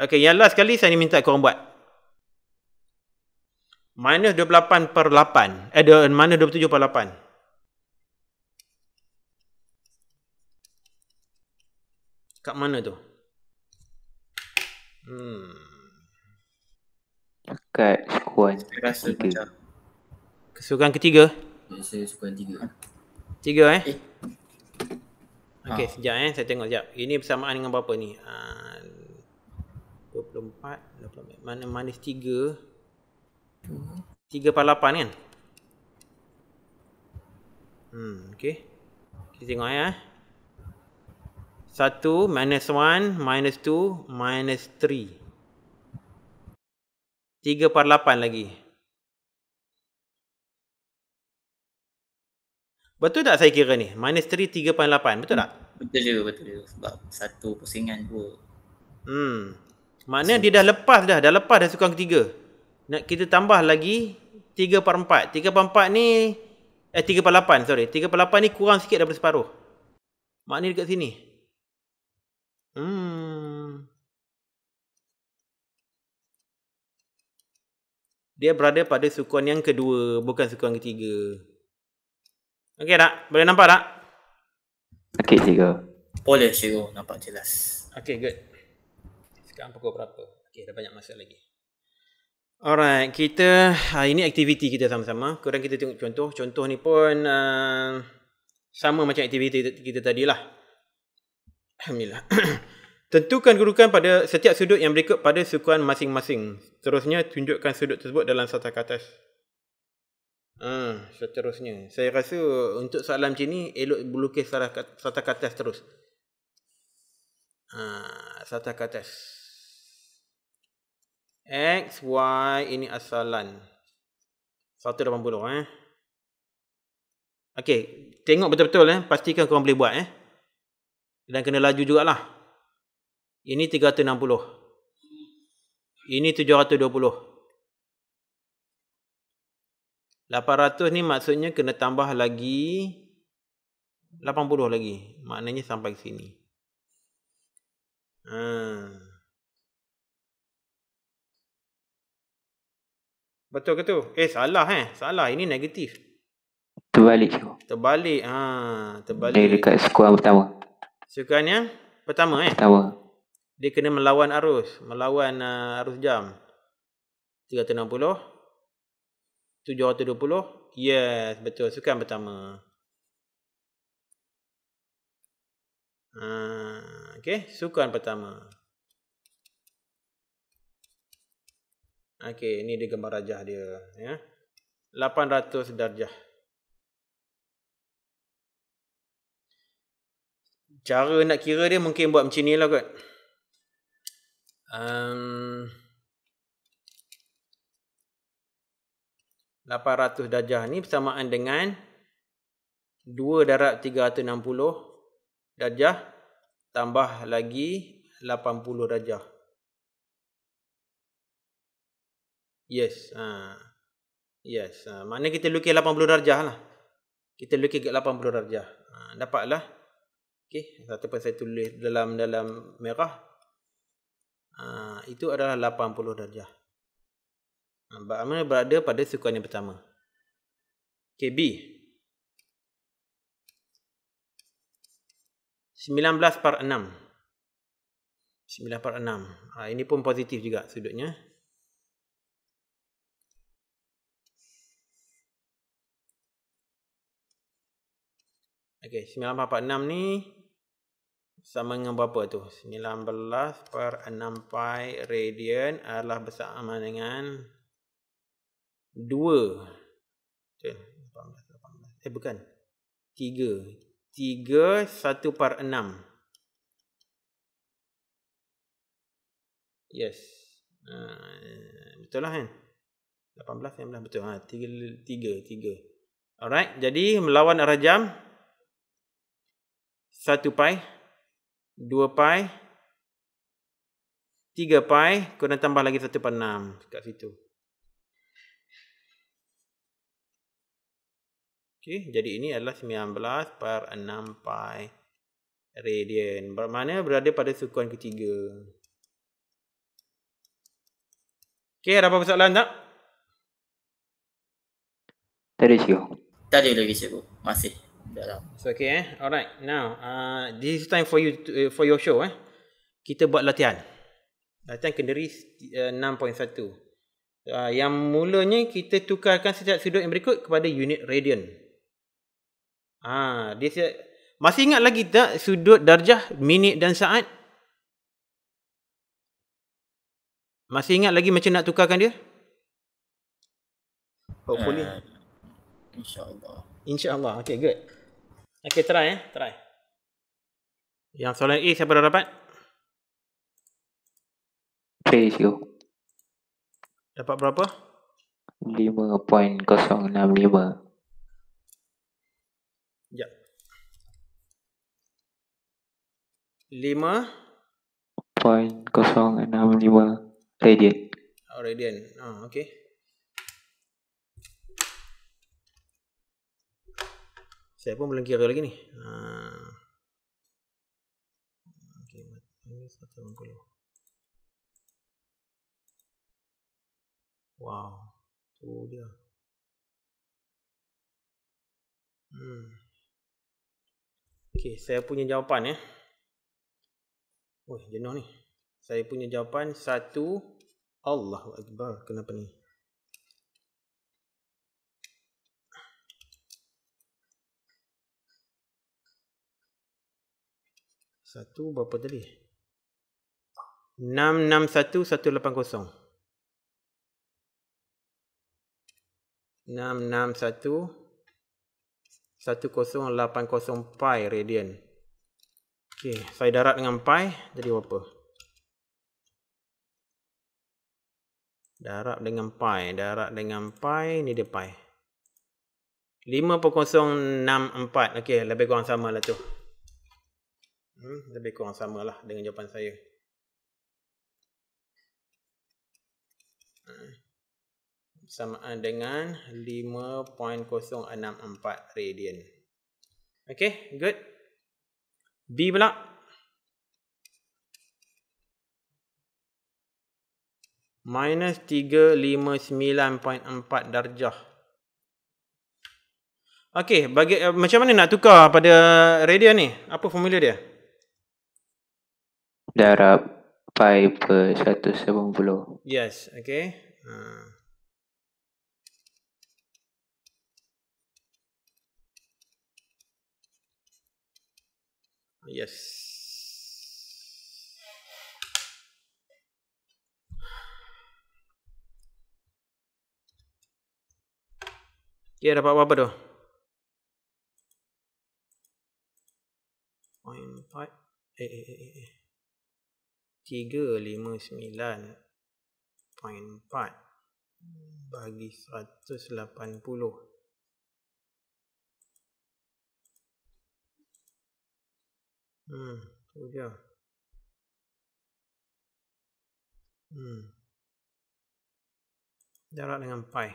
Okay, yang last kali saya minta korang buat minus 28 per 8 eh, the, minus 27 per 8 kat mana tu hmm. kat sekuan ketiga sekuan ketiga ya, saya sekuan tiga tiga eh, eh. Okey, ha. sekejap eh. Saya tengok sekejap. Ini bersamaan dengan berapa ni? Uh, 24, 24. Mana manis tiga? 3 per 8 kan hmm, Okay Kita tengok ya eh. 1 minus 1 minus 2 minus 3 3 per 8 lagi Betul tak saya kira ni? Minus 3, 3 per 8 betul tak? Betul je, betul je Sebab 1 pusingan 2 Hmm Maknanya dia dah lepas dah Dah lepas dah sukan ketiga nak kita tambah lagi 3 per 4. 3 per 4 ni eh 3 per 8 sorry. 3 per 8 ni kurang sikit daripada separuh. Maknanya dekat sini. Hmm. Dia berada pada sukuan yang kedua bukan sukuan yang ketiga. Okey tak? Boleh nampak tak? Okey cikgu. Boleh cikgu. Nampak jelas. Okey good. Sekarang pukul berapa? Okey ada banyak masa lagi. Alright, kita uh, ini aktiviti kita sama-sama. Kurang kita tengok contoh. Contoh ni pun uh, sama macam aktiviti kita tadilah. Alhamdulillah. Tentukan kedudukan pada setiap sudut yang berikut pada sukuan masing-masing. Seterusnya tunjukkan sudut tersebut dalam satu kertas. Ah, uh, seterusnya. Saya rasa untuk soalan macam ni elok melukis satu kertas terus. Ah, uh, satu kertas. X, Y ini asalan. 180 eh. Okey. Tengok betul-betul eh. Pastikan korang boleh buat eh. Dan kena laju jugalah. Ini 360. Ini 720. 800 ni maksudnya kena tambah lagi 80 lagi. Maknanya sampai sini. Hmm. Betul ke tu? Eh salah eh. Salah. Ini negatif. Terbalik cikgu. Terbalik. Ha, terbalik. Dia dekat sekuan pertama. Sekuan yang pertama eh? Pertama. Dia kena melawan arus. Melawan uh, arus jam. 360. 720. Yes. Betul. Sekuan pertama. Ha, okay. Sekuan pertama. Okey, ini dia gambar rajah dia ya. 800 darjah. Cara nak kira dia mungkin buat macam nilah kot. Um, 800 darjah ni bersamaan dengan 2 darab 360 darjah tambah lagi 80 darjah. Yes. Uh, yes. Uh, maknanya kita lukis 80 darjah lah. Kita lukis ke 80 darjah. Uh, dapatlah. Okey. Satu pun saya tulis dalam dalam merah. Uh, itu adalah 80 darjah. Bagaimana berada pada sukuan yang pertama. Okey. B. 19 per 6. 9 per 6. Ha, ini pun positif juga sudutnya. Okey, 1946 ni sama dengan berapa tu? 19 per 6 pi radian adalah bersama dengan 2. Okay, 18, 18. Eh, bukan. 3. 3, 1 per 6. Yes. Uh, betul lah kan? 18, 19. Betul. Ha, 3, 3. 3. Alright, jadi melawan arah jam. Satu pi dua pi tiga pi kena tambah lagi 1 pi 6 kat situ Okay, jadi ini adalah 19 per 6 pi radian bermakna berada pada sukuan ketiga Okey, ada apa persoalan tak? Tak ada cikgu. Tak ada lagi cikgu. Masih. It's lah. okay eh. Alright. Now, uh, this is time for you to, uh, for your show eh. Kita buat latihan. Latihan kenderi uh, 6.1. Uh, yang mulanya kita tukarkan setiap sudut yang berikut kepada unit radian. Ah, dia siap. masih ingat lagi tak sudut darjah minit dan saat? Masih ingat lagi macam nak tukarkan dia? Hopefully. Uh, InsyaAllah. InsyaAllah. Okay, good. Okay, try eh. Try. Yang soalan A siapa dah dapat? Saya cikgu. Dapat berapa? 5.065. Sekejap. 5.065. Radian. Oh, radian. Ah, okay. Saya pun belum kira lagi ni. Ha. Wow, tu dia. Hmm. Okey, saya punya jawapan eh. Oi, jenuh ni. Saya punya jawapan satu Allahu akbar. Kenapa ni? Satu berapa tadi? 661-180 pi radian Okey, saya darat dengan pi Jadi berapa? Darat dengan pi Darat dengan pi Ni dia pi 5.064 Okey, lebih kurang sama lah tu 5.064 Hmm, lebih kurang samalah dengan jawapan saya. Ah. Samaan dengan 5.064 radian. Okay, good. B pula. Minus 359.4 darjah. Okay, bagi, eh, macam mana nak tukar pada radian ni? Apa formula dia? Okay darab 5 per 170. Yes, okay. Uh. Yes. Ya, yeah, dapat apa-apa tu? Point five. Eh, eh, eh, eh. eh. 359.4 bagi 180 hmm tu dia hmm jarak dengan pi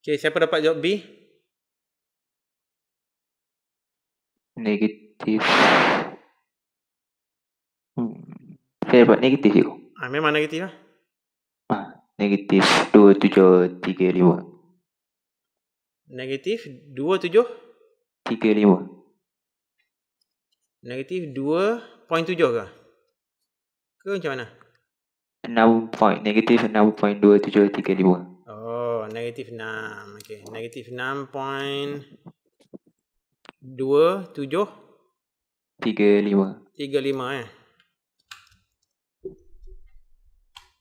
Okay, siapa dapat jawab B? Negatif. Hmm. Saya dapat negatif juga. Ah, memang negatif lah. Ah, negatif 273,000. Negatif 27? 3,000. Negatif 2.7 ke? Ke macam mana? 6 point, negatif 6.273,000 negative 6. Okey, negative 6.27 35. 35 eh.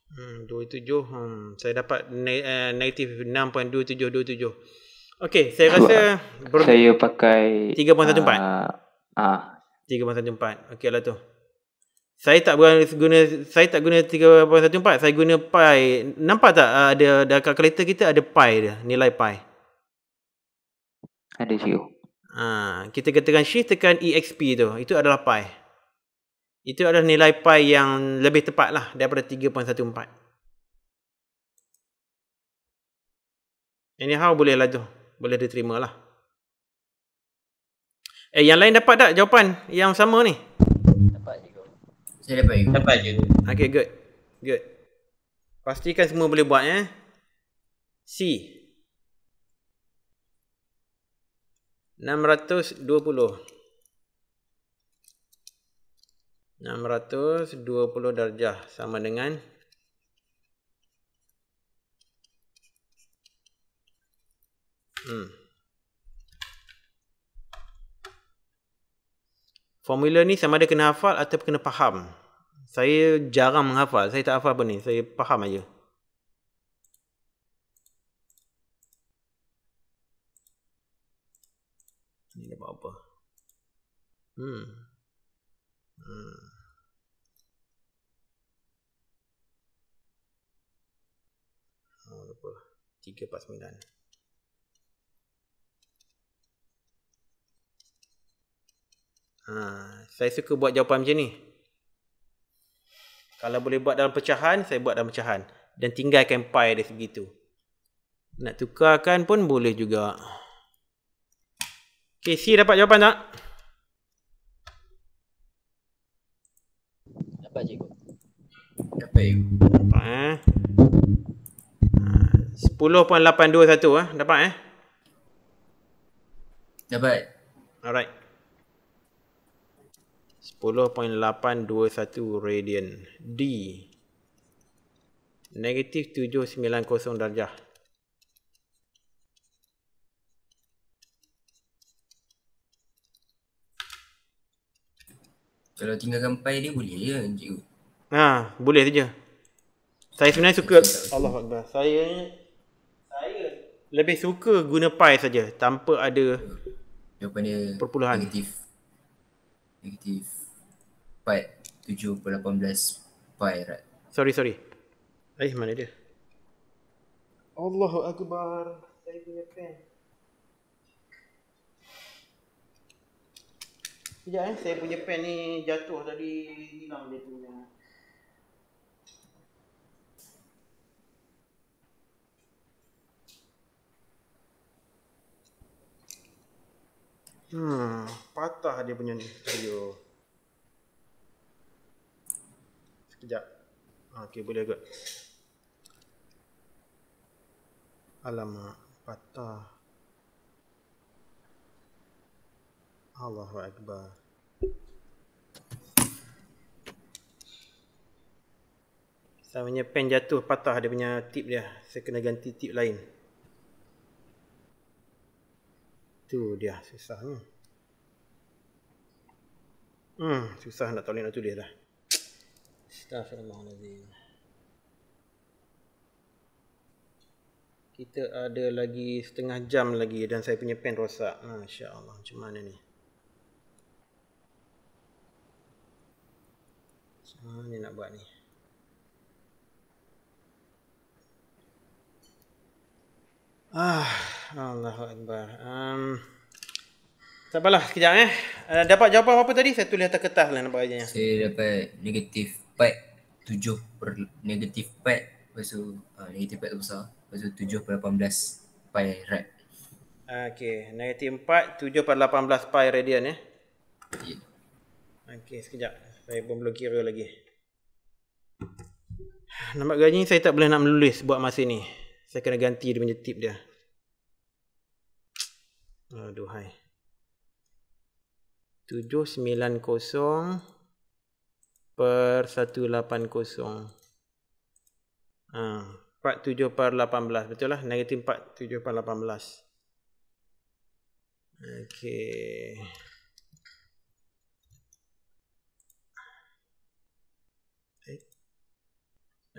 Hmm, 27. Hmm, saya dapat eh, negative 6.27 Okey, saya rasa saya pakai 3.14. Ah. Uh, ah. 3.14. lah tu saya tak guna saya tak guna 3.14 saya guna pi nampak tak uh, ada dekat kalkulator kita ada pi dia nilai pi ada cikgu ha, ah, kita tekan shift tekan exp tu itu adalah pi itu adalah nilai pi yang lebih tepat lah daripada 3.14 Ini anyhow boleh lah tu boleh diterima lah eh yang lain dapat tak jawapan yang sama ni saya dapat juga. Dapat je. Okay, good. Good. Pastikan semua boleh buat eh. C. 620. 620 darjah sama dengan Hmm. formula ni sama ada kena hafal atau kena faham. Saya jarang menghafal. Saya tak hafal apa ni. Saya faham aja. Ini dapat apa? Hmm. Hmm. Oh, apa? 349. 349. Ha, saya suka buat jawapan macam ni. Kalau boleh buat dalam pecahan, saya buat dalam pecahan. Dan tinggalkan pie dari segitu. Nak tukarkan pun boleh juga. Okay, C dapat jawapan tak? Dapat cikgu. Dapat cikgu. Dapat eh. 10.821 ha, eh. Dapat eh. Dapat. Alright. 10.821 radian D negatif 790 darjah Kalau tinggalkan pai dia boleh je cikgu. Ha, boleh saja. Saya sebenarnya suka Allah Akbar. Saya lebih suka guna pi saja tanpa ada perpuluhan. negatif. Negatif part 718 part. Sorry, sorry. Eh, mana dia? Allahu Akbar. Saya punya pen. Sekejap eh, saya punya pen ni jatuh tadi hilang dia punya. Hmm, patah dia punya ni. Ayuh. Sekejap. Ah, okay boleh kot. Alamak, patah. Allahu Akbar. Samanya pen jatuh patah dia punya tip dia. Saya kena ganti tip lain. Tu dia susahnya. Hmm, susah nak tolong nak tulis dah. Astaghfirullah Allah Nazim Kita ada lagi setengah jam lagi dan saya punya pen rosak Masya Allah, macam mana ni Macam mana nak buat ni Ah, Allahu Akbar. Um, sabarlah sekejap eh. Uh, dapat jawapan apa tadi? Saya tulis atas kertas lah nampak aja. Saya dapat negatif pad tujuh per negatif pad lepas tu uh, ah, negatif pad tu besar lepas tu tujuh per lapan belas pi rad Okay, negatif empat tujuh per lapan belas pi radian ya yeah. Okay, sekejap saya pun belum kira lagi nampak gaji saya tak boleh nak menulis buat masa ni saya kena ganti dia punya tip dia aduhai tujuh sembilan kosong per 180. Ha, 47 per 18 betul lah. Negatif 47 per 18. Okey.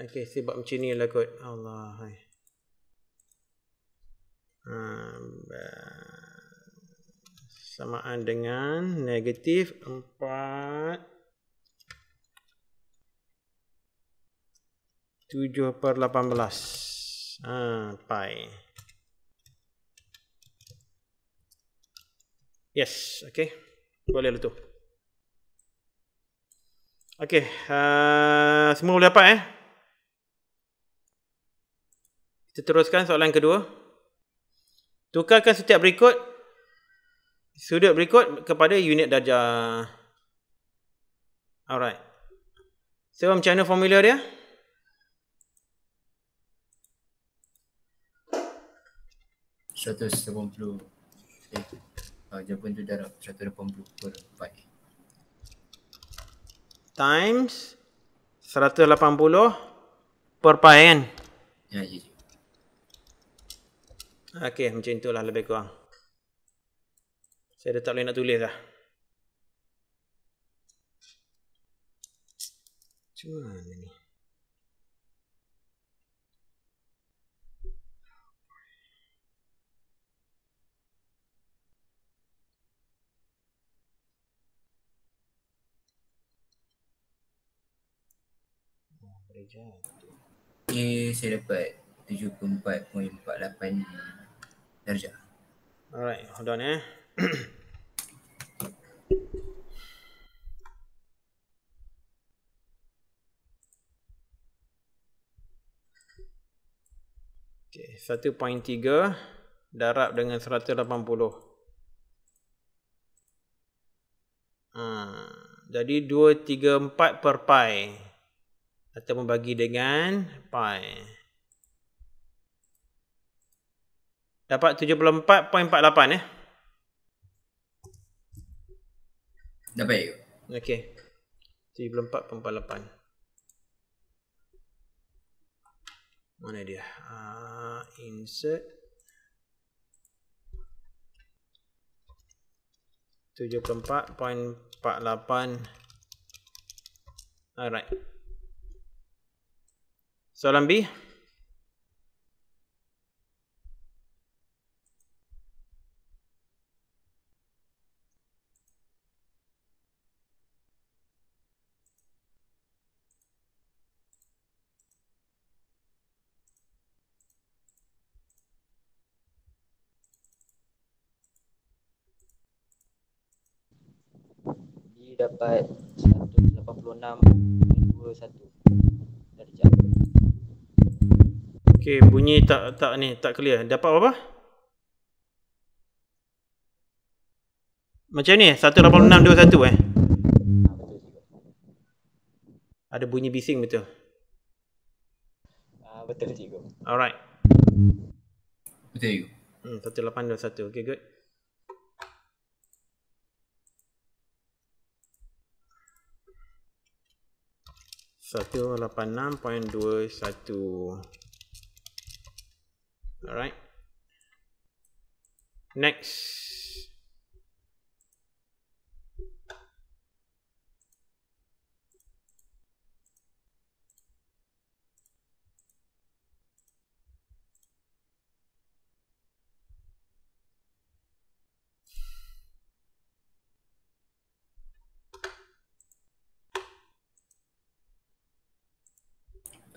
Okey, saya buat macam ni lah kot. Allah. Hai. Hmm, samaan dengan negatif 4 7 per 18 ha, pi yes ok boleh lah tu ok uh, semua boleh dapat eh kita teruskan soalan kedua tukarkan setiap berikut sudut berikut kepada unit darjah alright so macam mana formula dia 180 eh uh, tu darab 180 per 4 times 180 per 4 kan ya ya, ya. Okay, macam itulah lebih kurang. Saya dah tak boleh nak tulis dah. Macam mana ni? Boleh jatuh Okay, saya dapat 74.48 darjah Alright, hold on eh Okay, 1.3 darab dengan 180. Hmm, ah, jadi 2.34 per pi. Atau membagi dengan pi. Dapat 74.48 eh. Dapat. Okey. 74.48. Mana dia? Uh, insert 74.48 Alright Soalan B. dapat 186.21 darjah Okey, bunyi tak tak ni, tak clear. Dapat apa? Macam ni, 18621 eh. Ada bunyi bising betul. Ah, betul cikgu. Alright. Betul cikgu. Hmm, 18621. Okey, good. Satu lapan enam point dua satu. All right. Next.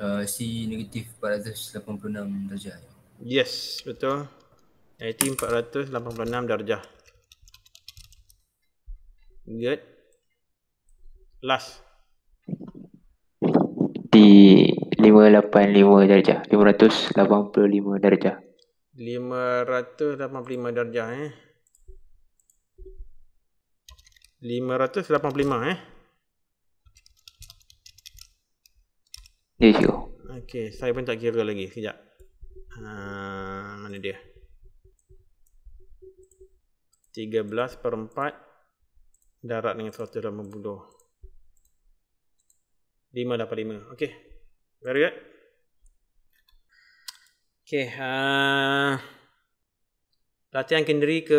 Uh, C negatif 486 darjah. Ya. Yes, betul. IT 486 darjah. Good. Last. T 585 darjah. 585 darjah. 585 darjah eh. 585 eh. Yes, you. Okay, saya pun tak kira lagi. Sekejap. Ah, mana dia 13 per 4 darat dengan 150 5 dapat 5 okey. very good Okey, uh, latihan kenderi ke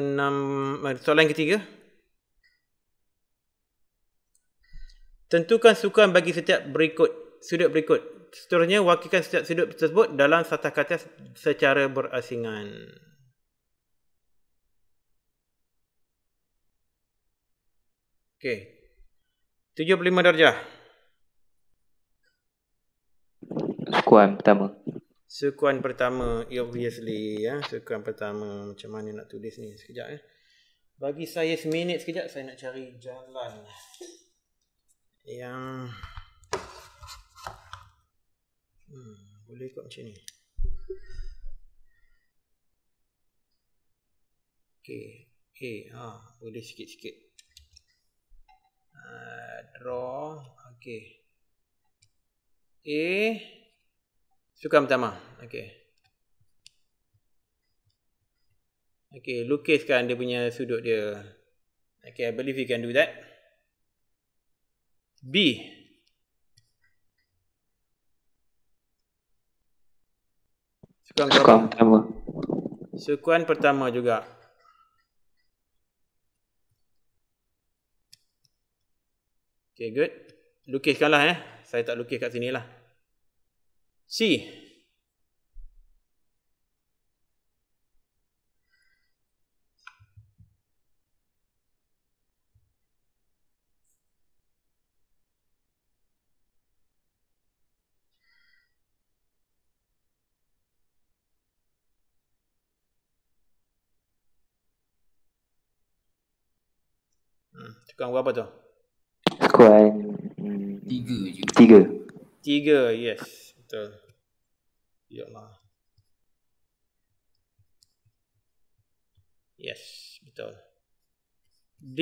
6 eh, soalan ketiga tentukan sukan bagi setiap berikut sudut berikut. Seterusnya, wakilkan setiap sudut tersebut dalam satah kata secara berasingan. Okey. 75 darjah. Sukuan pertama. Sukuan pertama, obviously. Ya. Sukuan pertama, macam mana nak tulis ni? Sekejap. Eh. Bagi saya seminit sekejap, saya nak cari jalan. Yang... Yeah. Hmm, boleh ikut macam ni. Okay. A. Ha, boleh sikit-sikit. Uh, draw. Okay. A. Sukan pertama. Okay. Okay. Lukiskan dia punya sudut dia. Okay. I believe you can do that. B. Sekuan pertama. pertama. Sekuan pertama juga. Okay, good. Lukiskanlah eh. Saya tak lukis kat sini lah. C. Kurang berapa tu? Kurang Tiga je Tiga Tiga, yes Betul Ya Allah Yes, betul D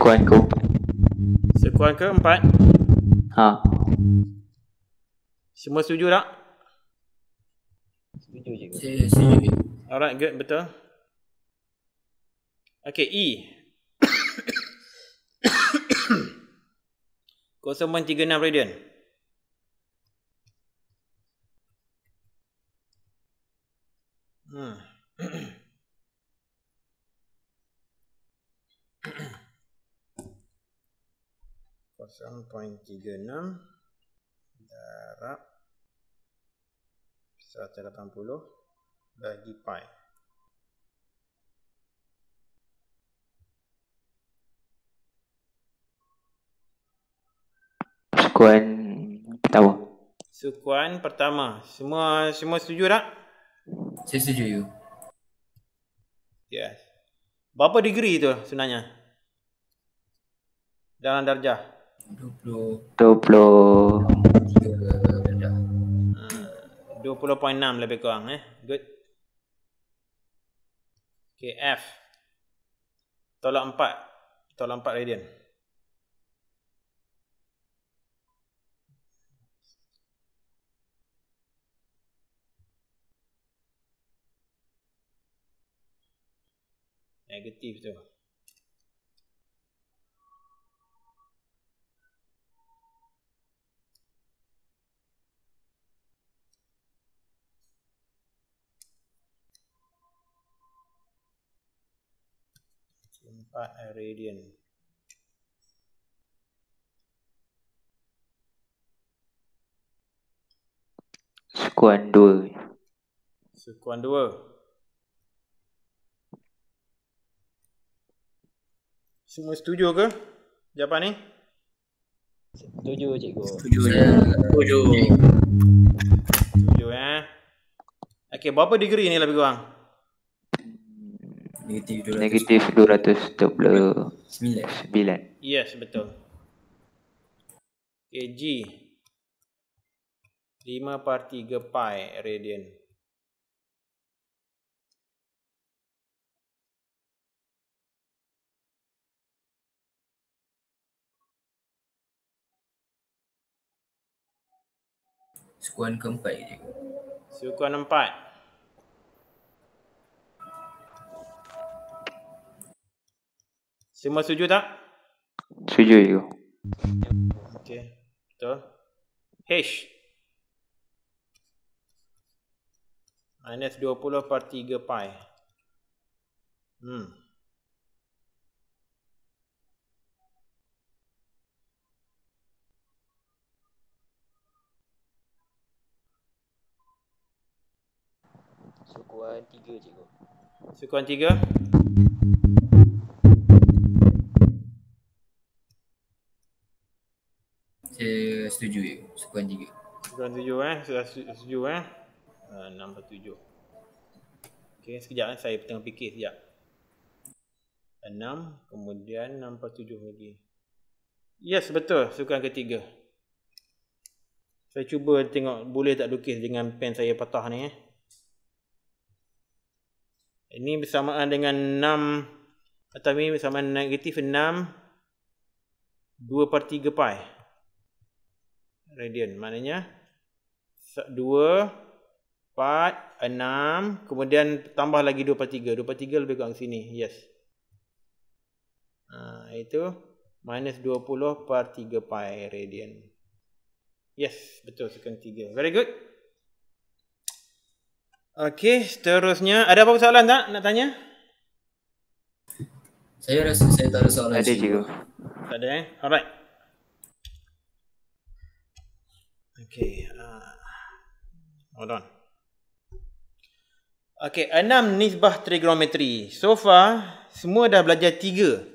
Sekuan ke empat Sekuan ke empat Ha Semua setuju tak? Setuju je Setuju Alright good betul Okay E Kosongan tiga enam radian Hmm 0.36 darab 180 bagi pi. Sukuan pertama. Sukuan pertama. Semua semua setuju tak? Saya setuju. Ya. Yes. Berapa degree tu sebenarnya? Dalam darjah. 20.6 lebih kurang eh. Good. Okay, F. Tolak 4. Tolak 4 radian. Negatif tu. 0.6. 4 radian Sekuan dua. Sekuan dua. Semua setuju ke jawapan ni? Setuju cikgu Setuju Setuju Setuju eh Okay berapa degree ni lebih kurang? Negatif 200. Negatif 229. Yes, betul. Okay, G. 5 per 3 pi radian. Sukuan keempat Sukuan empat. Semua setuju tak? Setuju juga. Okey. Betul. H. Minus 20 per 3 pi. Hmm. Sukuan 3 cikgu. Sekuan 3? Saya setuju ya. Sukan tiga. Sukan tujuh eh. Saya eh? setuju eh. Ah, uh, nombor tujuh. Okay, sekejap eh. Saya tengah fikir sekejap. Enam. Kemudian nombor tujuh lagi. Yes, betul. Sukan ketiga. Saya cuba tengok boleh tak lukis dengan pen saya patah ni eh. Ini bersamaan dengan enam atau ini bersamaan negatif enam dua per tiga pi radian. Maknanya 2, 4, 6. Kemudian tambah lagi 2 per 3. 2 per 3 lebih kurang sini. Yes. Ha, itu minus 20 per 3 pi radian. Yes. Betul. sekarang 3. Very good. Okey. Seterusnya. Ada apa-apa soalan tak nak tanya? Saya rasa saya tak ada soalan. Ada juga. Tak ada eh. Alright. Okay. Uh, ah. hold on. Okay, enam nisbah trigonometri. So far, semua dah belajar tiga.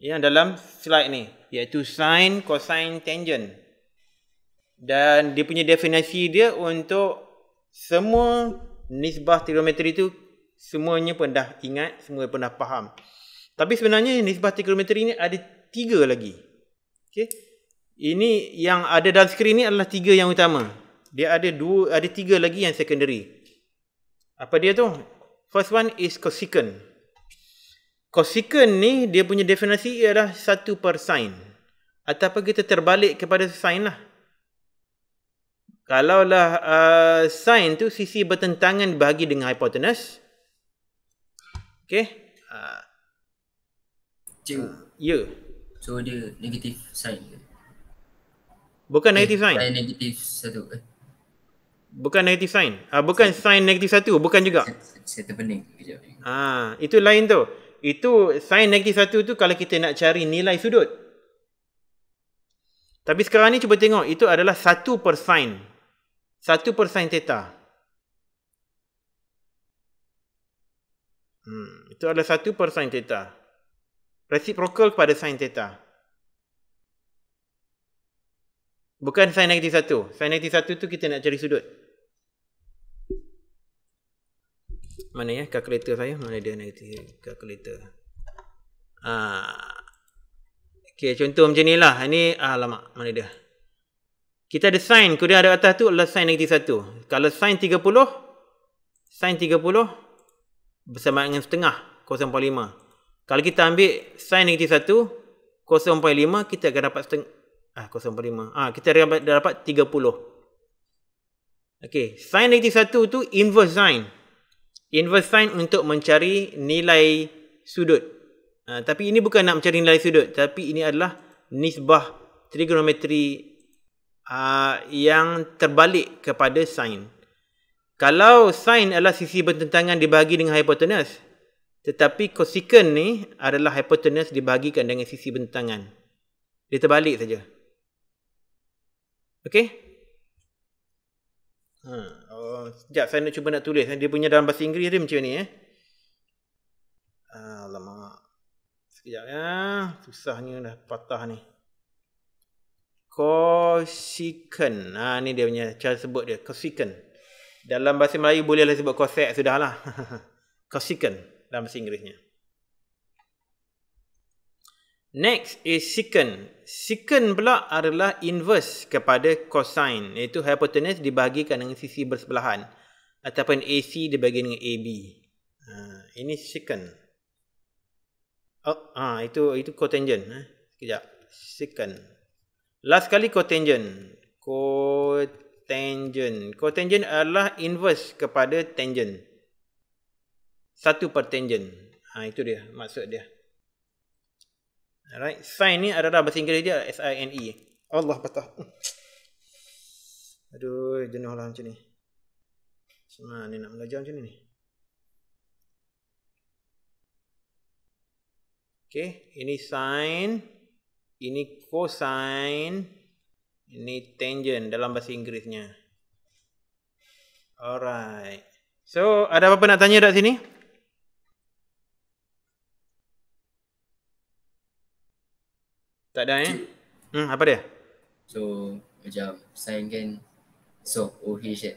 Yang dalam slide ni. Iaitu sine, cosine, tangent. Dan dia punya definisi dia untuk semua nisbah trigonometri tu semuanya pun dah ingat, semua pun dah faham. Tapi sebenarnya nisbah trigonometri ni ada tiga lagi. Okay. Ini yang ada dalam skrin ini adalah tiga yang utama. Dia ada dua, ada tiga lagi yang secondary. Apa dia tu? First one is cosecant. Cosecant ni dia punya definisi ialah satu per sin. Ataupun kita terbalik kepada sin lah. Kalaulah uh, sin tu sisi bertentangan bagi dengan hypotenuse. Okay. Uh, Cik. Ya. Yeah. So dia negatif sin ke? Bukan eh, negative sign. Sign negative satu. Bukan negative sign. Ah, bukan satu. sign negative satu. Bukan juga. Saya terpening. Ah, itu lain tu. Itu sign negative satu tu kalau kita nak cari nilai sudut. Tapi sekarang ni cuba tengok. Itu adalah satu per sign. Satu per sign theta. Hmm, itu adalah satu per sign theta. Reciprocal kepada sign theta. Bukan sin negatif satu. Sin negatif satu tu kita nak cari sudut. Mana ya kalkulator saya? Mana dia negatif kalkulator? Ha. Ah. Okay contoh macam nilah. Ini alamak, ah, mana dia? Kita ada sin, kemudian ada atas tu adalah sin negatif satu. Kalau sin 30, sin 30 bersama dengan setengah, 0.5. Kalau kita ambil sin negatif 1, 0.5 kita akan dapat setengah Ah 0.5. Ah kita dah dapat 30. Okey, sin negatif 1 tu inverse sin. Inverse sin untuk mencari nilai sudut. Ha, tapi ini bukan nak mencari nilai sudut, tapi ini adalah nisbah trigonometri uh, yang terbalik kepada sin. Kalau sin adalah sisi bertentangan dibahagi dengan hypotenuse, tetapi cosecant ni adalah hypotenuse dibahagikan dengan sisi bertentangan. Dia terbalik saja. Okay. Hmm. Ha, oh, sekejap saya nak cuba nak tulis. Dia punya dalam bahasa Inggeris dia macam ni. Eh? Alamak. Sekejap ya. Susahnya dah patah ni. Kosiken, Ha, ni dia punya cara sebut dia. kosiken. Dalam bahasa Melayu bolehlah sebut kosek. Sudahlah. Kosiken Dalam bahasa Inggerisnya. Next is chicken. Second pula adalah inverse kepada cosine iaitu hypotenuse dibahagikan dengan sisi bersebelahan ataupun AC dibahagikan dengan AB. Ha, ini second. Oh, ha, itu itu cotangent eh. Sekejap. second. Last kali cotangent. Cotangent. Cotangent adalah inverse kepada tangent. Satu per tangent. Ha, itu dia maksud dia. Alright, sign ni adalah bahasa Inggeris dia S I N E. Allah patah. Aduh, jenuhlah macam ni. Semua ni nak belajar macam ni ni. Okay, ini sign, ini cosine, ini tangent dalam bahasa Inggerisnya. Alright. So, ada apa-apa nak tanya dekat sini? Tak ada eh? Hmm, apa dia? So, macam sign kan So, OH kan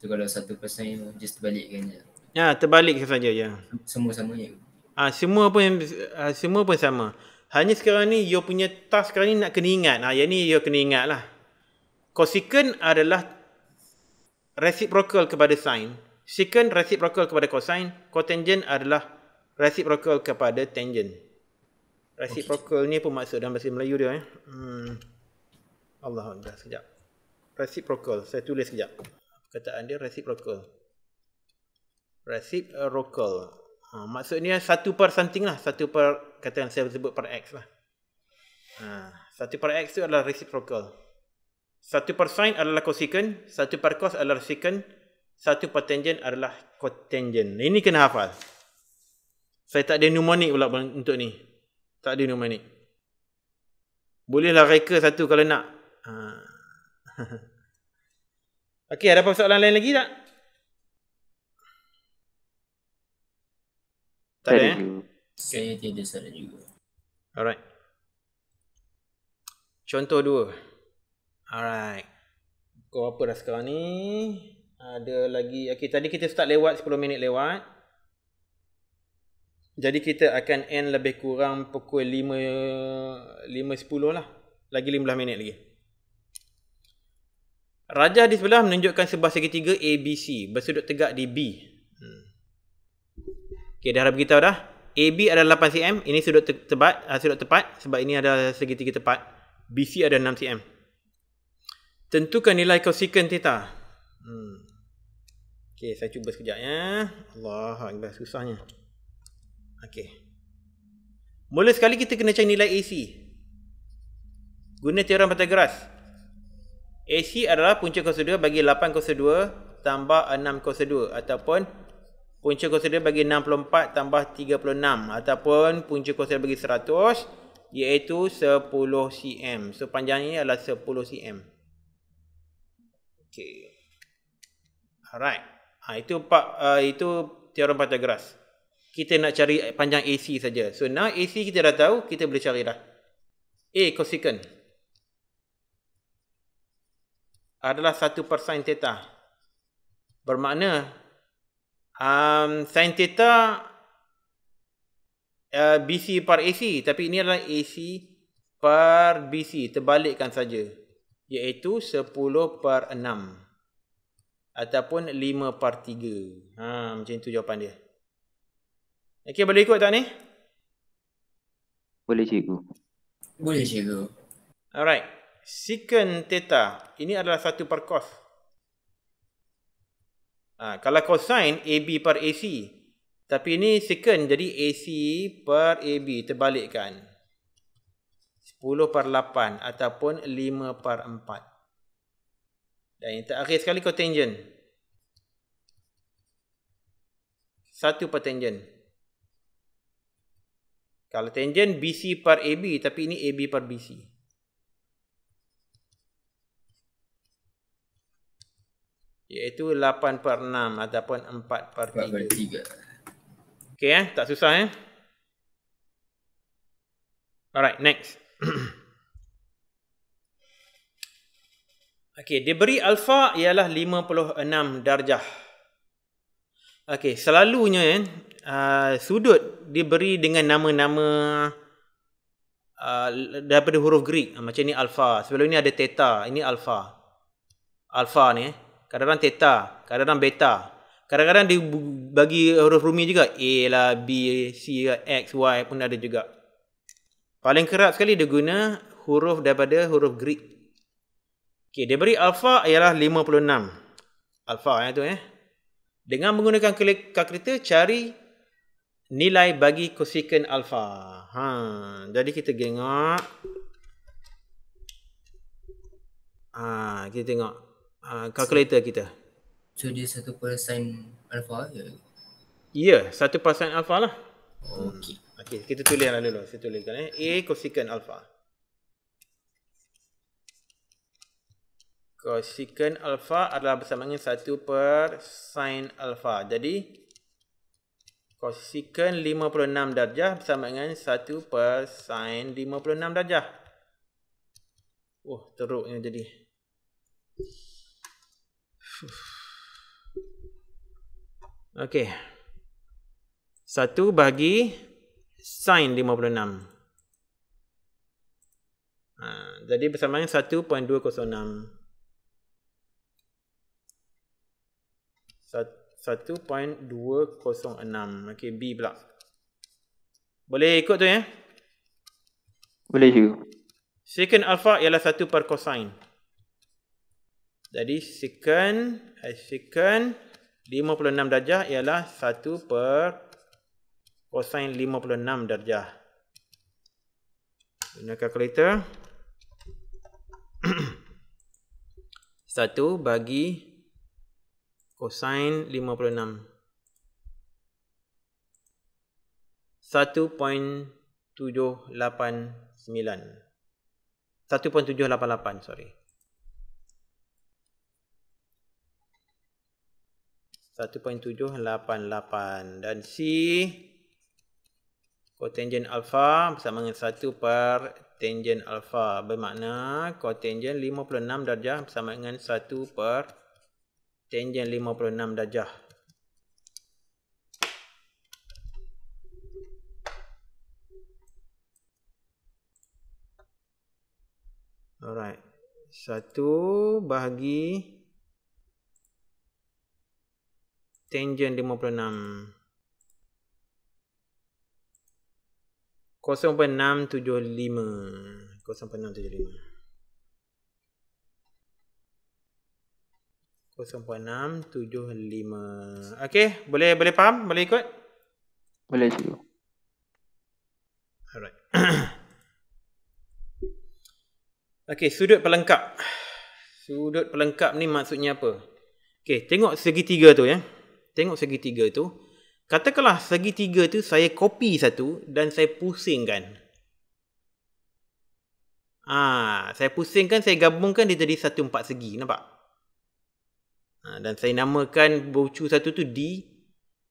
So, kalau satu person you just terbalikkan je Ya, terbalik saja ya. Semua sama je Ah ha, semua pun ha, semua pun sama. Hanya sekarang ni you punya task sekarang ni nak kena ingat. Ha, yang ni you kena ingatlah. Cosecant adalah reciprocal kepada sin. Secant reciprocal kepada cosine. Cotangent adalah reciprocal kepada tangent. Rasi okay. ni pun maksud dalam bahasa Melayu dia eh? Hmm. Allah Allah sekejap. Rasi saya tulis sekejap. Kataan dia rasi prokol. Rasi prokol. Ha, maksudnya eh, satu per something lah. Satu per, kata yang saya sebut per X lah. Ha, satu per X tu adalah rasi prokol. Satu per sine adalah cosecant. Satu per cos adalah secant. Satu per tangent adalah cotangent. Ini kena hafal. Saya tak ada mnemonic pula untuk ni. Tak ada rumah ni. Bolehlah reka satu kalau nak. Ha. Okey, ada apa soalan lain lagi tak? Tak ada, ada eh? Saya tiada soalan juga. Alright. Contoh dua. Alright. Kau apa dah sekarang ni? Ada lagi. Okey, tadi kita start lewat 10 minit lewat. Jadi kita akan end lebih kurang pukul 5 5.10 lah. Lagi 15 minit lagi. Rajah di sebelah menunjukkan sebuah segitiga ABC bersudut tegak di B. Hmm. Okey dah dah beritahu dah. AB ada 8 cm, ini sudut te tepat, uh, sudut tepat sebab ini adalah segitiga tepat. BC ada 6 cm. Tentukan nilai kosiken theta. Hmm. Okey, saya cuba sekejap ya. Allah, agak susahnya. Okey. Mula sekali kita kena cari nilai AC. Guna teorem Pythagoras. AC adalah punca kos 2 bagi 8 kos 2 tambah 6 kos 2 ataupun punca kos 2 bagi 64 tambah 36 ataupun punca kos 2 bagi 100 iaitu 10 cm. So panjang ini adalah 10 cm. Okey. Alright. Ha, itu pak uh, itu teorem Pythagoras kita nak cari panjang AC saja. So now AC kita dah tahu, kita boleh cari dah. A cosecant adalah 1 per sin theta. Bermakna um, sin theta uh, BC per AC. Tapi ini adalah AC per BC. Terbalikkan saja. Iaitu 10 per 6. Ataupun 5 per 3. Ha, macam itu jawapan dia. Okey boleh ikut tak ni? Boleh cikgu. Boleh cikgu. Alright. Secant theta. Ini adalah satu per cos. Ha, kalau cosine AB per AC. Tapi ini secant jadi AC per AB. Terbalikkan. 10 per 8 ataupun 5 per 4. Dan yang terakhir sekali cotangent. 1 per tangent. Kalau tangen BC per AB tapi ini AB per BC. Iaitu 8 per 6 ataupun 4 per 3. 4 per 3. Okay, eh? tak susah eh. Alright, next. okay, dia beri alfa ialah 56 darjah. Okay, selalunya eh, Uh, sudut diberi dengan nama-nama uh, daripada huruf Greek. Ah, macam ni alpha. Sebelum ni ada theta. Ini alpha. Alpha ni. Eh. Kadang-kadang theta. Kadang-kadang beta. Kadang-kadang dia bagi huruf rumi juga. A lah, B, C lah, X, Y pun ada juga. Paling kerap sekali dia guna huruf daripada huruf Greek. Okay, dia beri alpha ialah 56. Alpha yang tu eh. Dengan menggunakan kalkulator cari nilai bagi kosikan alfa. Ha, jadi kita tengok. Ha, kita tengok ha, kalkulator kita. So dia satu persen alfa ke? Ya? ya, satu persen alfa lah. Oh, okey. Hmm. Okey, kita tuliskan dulu. Saya tuliskan eh. A kosikan alfa. Kosikan alfa adalah bersama dengan 1 per sin alfa. Jadi, cosecant 56 darjah sama dengan 1 per sin 56 darjah. Oh, teruknya jadi. Okey. 1 bagi sin 56. Ha, jadi bersama dengan 1.206. 1. 1.206 okey B pula boleh ikut tu ya boleh juga secant alpha ialah 1 per cosine jadi secant secant 56 darjah ialah 1 per cosine 56 darjah guna kalkulator 1 bagi cosine 56 1.789 1.788 sorry 1.788 dan C cotangent alpha bersama dengan 1 per tangent alpha bermakna cotangent 56 darjah bersama dengan 1 per 56 tangent 56 darjah. Alright. Satu bahagi tangent 56. 0.675 0.675 0.675. Okey, boleh boleh faham? Boleh ikut? Boleh cikgu. Alright. Okey, sudut pelengkap. Sudut pelengkap ni maksudnya apa? Okey, tengok segitiga tu ya. Tengok segitiga tu. Katakanlah segitiga tu saya copy satu dan saya pusingkan. Ah, saya pusingkan, saya gabungkan dia jadi satu empat segi, nampak? Ha, dan saya namakan bucu satu tu D.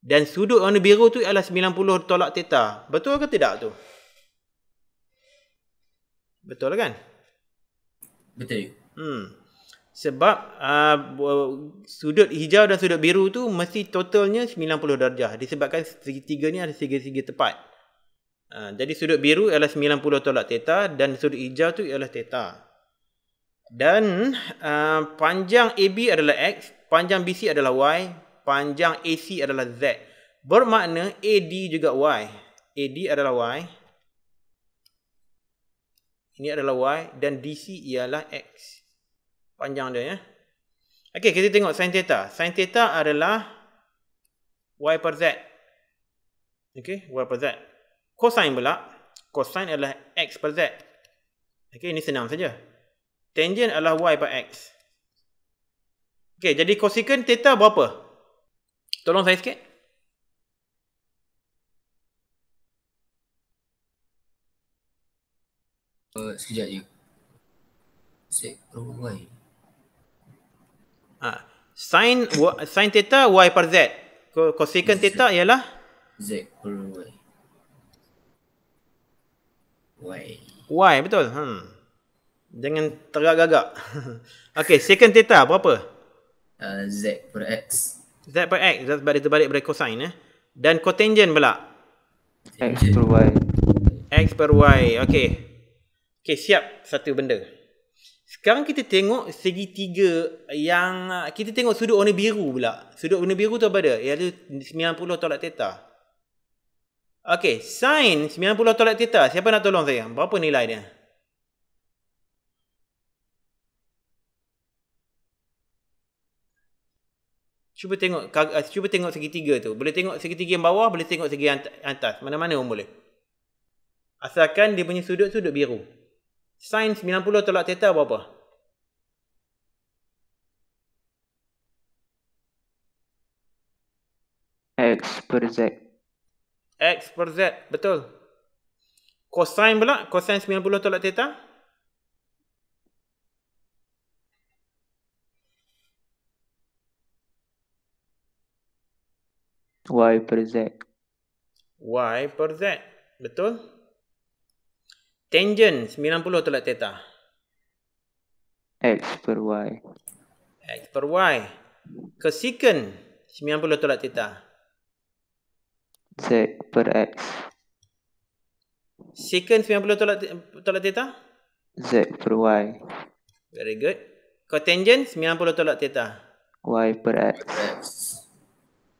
Dan sudut warna biru tu ialah 90 tolak teta. Betul ke tidak tu? Betul kan? Betul. Hmm. Sebab uh, sudut hijau dan sudut biru tu mesti totalnya 90 darjah. Disebabkan segi tiga ni ada segi-segi tepat. Uh, jadi sudut biru ialah 90 tolak teta dan sudut hijau tu ialah teta. Dan uh, panjang AB adalah X, panjang BC adalah Y, panjang AC adalah Z. Bermakna AD juga Y. AD adalah Y. Ini adalah Y dan DC ialah X. Panjang dia ya. Okey, kita tengok sin theta. Sin theta adalah Y per Z. Okey, Y per Z. Cosine pula. Cosine adalah X per Z. Okey, ini senang saja. Tangent adalah Y per X. Okay, jadi cosecant theta berapa? Tolong saya sikit. Uh, sekejap je. Set row y. Ah, sin sin theta y per z. Cosecant theta ialah z per y. Y. Y betul. Hmm. Jangan tergagak-gagak. Okey, secant theta berapa? Uh, z per x. Z per x, that's balik terbalik pada cosine eh. Dan cotangent pula. X per y. X per y, okay. Okay, siap satu benda. Sekarang kita tengok segi tiga yang, kita tengok sudut warna biru pula. Sudut warna biru tu apa dia? Iaitu 90 tolak teta. Okay, sin 90 tolak teta. Siapa nak tolong saya? Berapa nilai dia? Cuba tengok ah, cuba tengok segitiga tu. Boleh tengok segitiga yang bawah, boleh tengok segi atas. Mana-mana pun boleh. Asalkan dia punya sudut sudut biru. Sin 90 tolak theta berapa? X per Z. X per Z. Betul. Cosine pula. Cosine 90 tolak theta? Cosine 90 tolak teta. Y per Z. Y per Z. Betul? Tangent 90 tolak teta. X per Y. X per Y. Kesikan 90 tolak teta. Z per X. Sekan 90 tolak, tolak teta. Z per Y. Very good. Kotangen 90 tolak teta. Y per X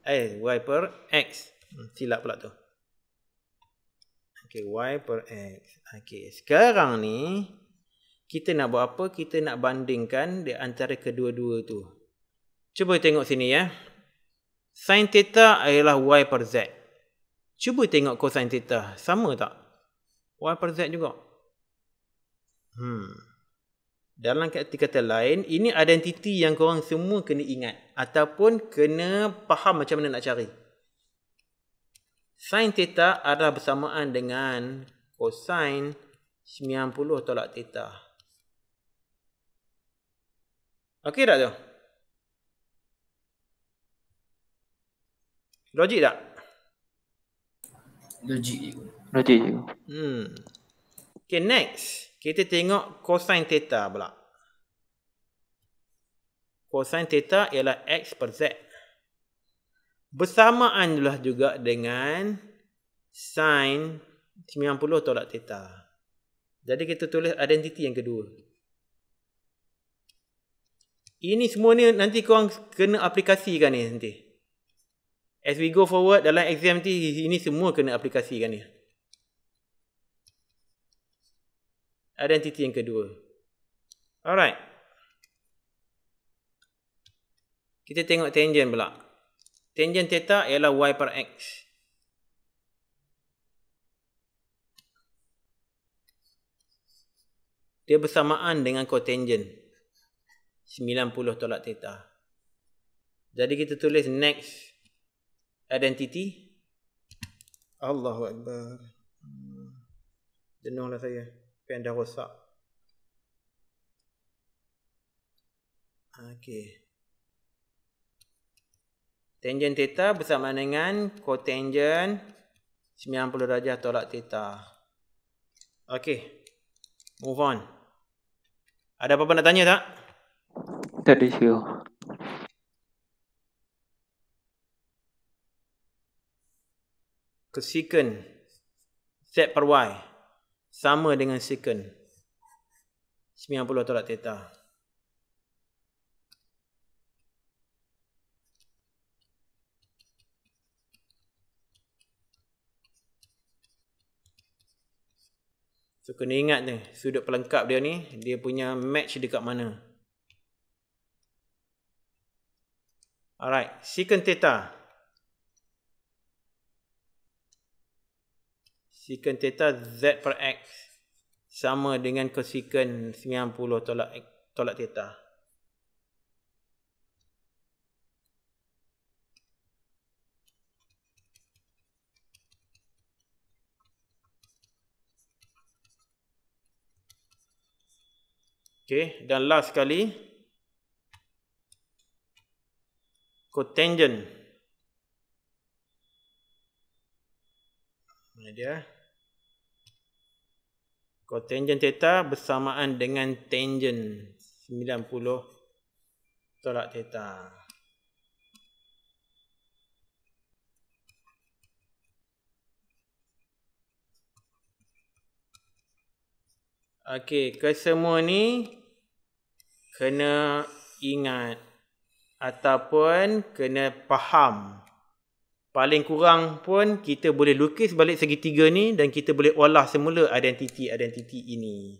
eh y per x hmm, silap pula tu ok y per x ok sekarang ni kita nak buat apa kita nak bandingkan di antara kedua-dua tu cuba tengok sini ya sin theta ialah y per z cuba tengok cosine theta sama tak y per z juga hmm dalam kata-kata lain ini identiti yang kau orang semua kena ingat ataupun kena faham macam mana nak cari sin theta adalah bersamaan dengan cosine 90 tolak theta okey tak tu logik tak logik logik hmm okey next kita tengok cosine theta pula. Cosine theta ialah x per z. Bersamaan lah juga dengan sin 90 tolak theta. Jadi kita tulis identiti yang kedua. Ini semua ni nanti korang kena aplikasikan ni nanti. As we go forward dalam exam ni, ini semua kena aplikasikan ni. Identiti yang kedua. Alright. Kita tengok tangent pula. Tangent theta ialah y per x. Dia bersamaan dengan cotangent. 90 tolak theta. Jadi kita tulis next identity. Allahu Akbar. Denuhlah saya. Saya apa yang dah rosak. Okey. Tangent theta bersama dengan cotangent 90 darjah tolak teta. Okey. Move on. Ada apa-apa nak tanya tak? Tak ada sure. Kesikan. Set per Y sama dengan second 90 tolak teta So kena ingat ni sudut pelengkap dia ni dia punya match dekat mana Alright, second teta. Sekian theta z per x sama dengan cosecant 90 tolak tolak theta. Okay, dan last sekali cotangent Mana dia? Cotangent theta bersamaan dengan tangent 90 tolak theta. Okey, kesemua ni kena ingat ataupun kena faham paling kurang pun kita boleh lukis balik segitiga ni dan kita boleh olah semula identiti-identiti ini.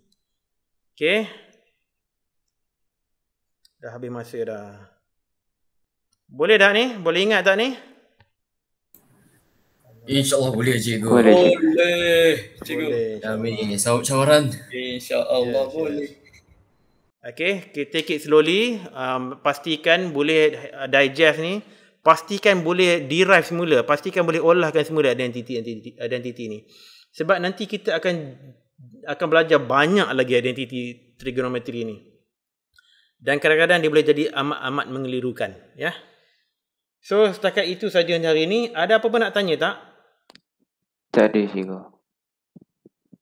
Okey. Dah habis masa dah. Boleh tak ni? Boleh ingat tak ni? InsyaAllah boleh cikgu. Boleh. boleh cikgu. Amin. Sahabat cawaran. InsyaAllah yeah, boleh. Okay, kita take it slowly. Um, pastikan boleh digest ni pastikan boleh derive semula pastikan boleh olahkan semula identiti identiti ni sebab nanti kita akan akan belajar banyak lagi identiti trigonometri ni dan kadang-kadang dia boleh jadi amat-amat mengelirukan ya so setakat itu sahaja hari ini ada apa-apa nak tanya tak tak ada cikgu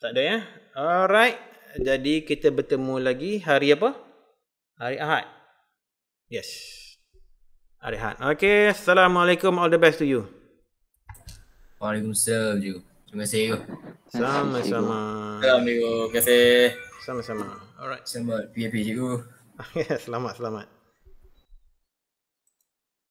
tak ada ya alright jadi kita bertemu lagi hari apa hari Ahad yes Arihan. Okay, Assalamualaikum. All the best to you. Waalaikumsalam. Terima kasih. Sama-sama. Assalamualaikum. Terima kasih. Sama-sama. Alright. Selamat PAP cikgu. selamat, selamat.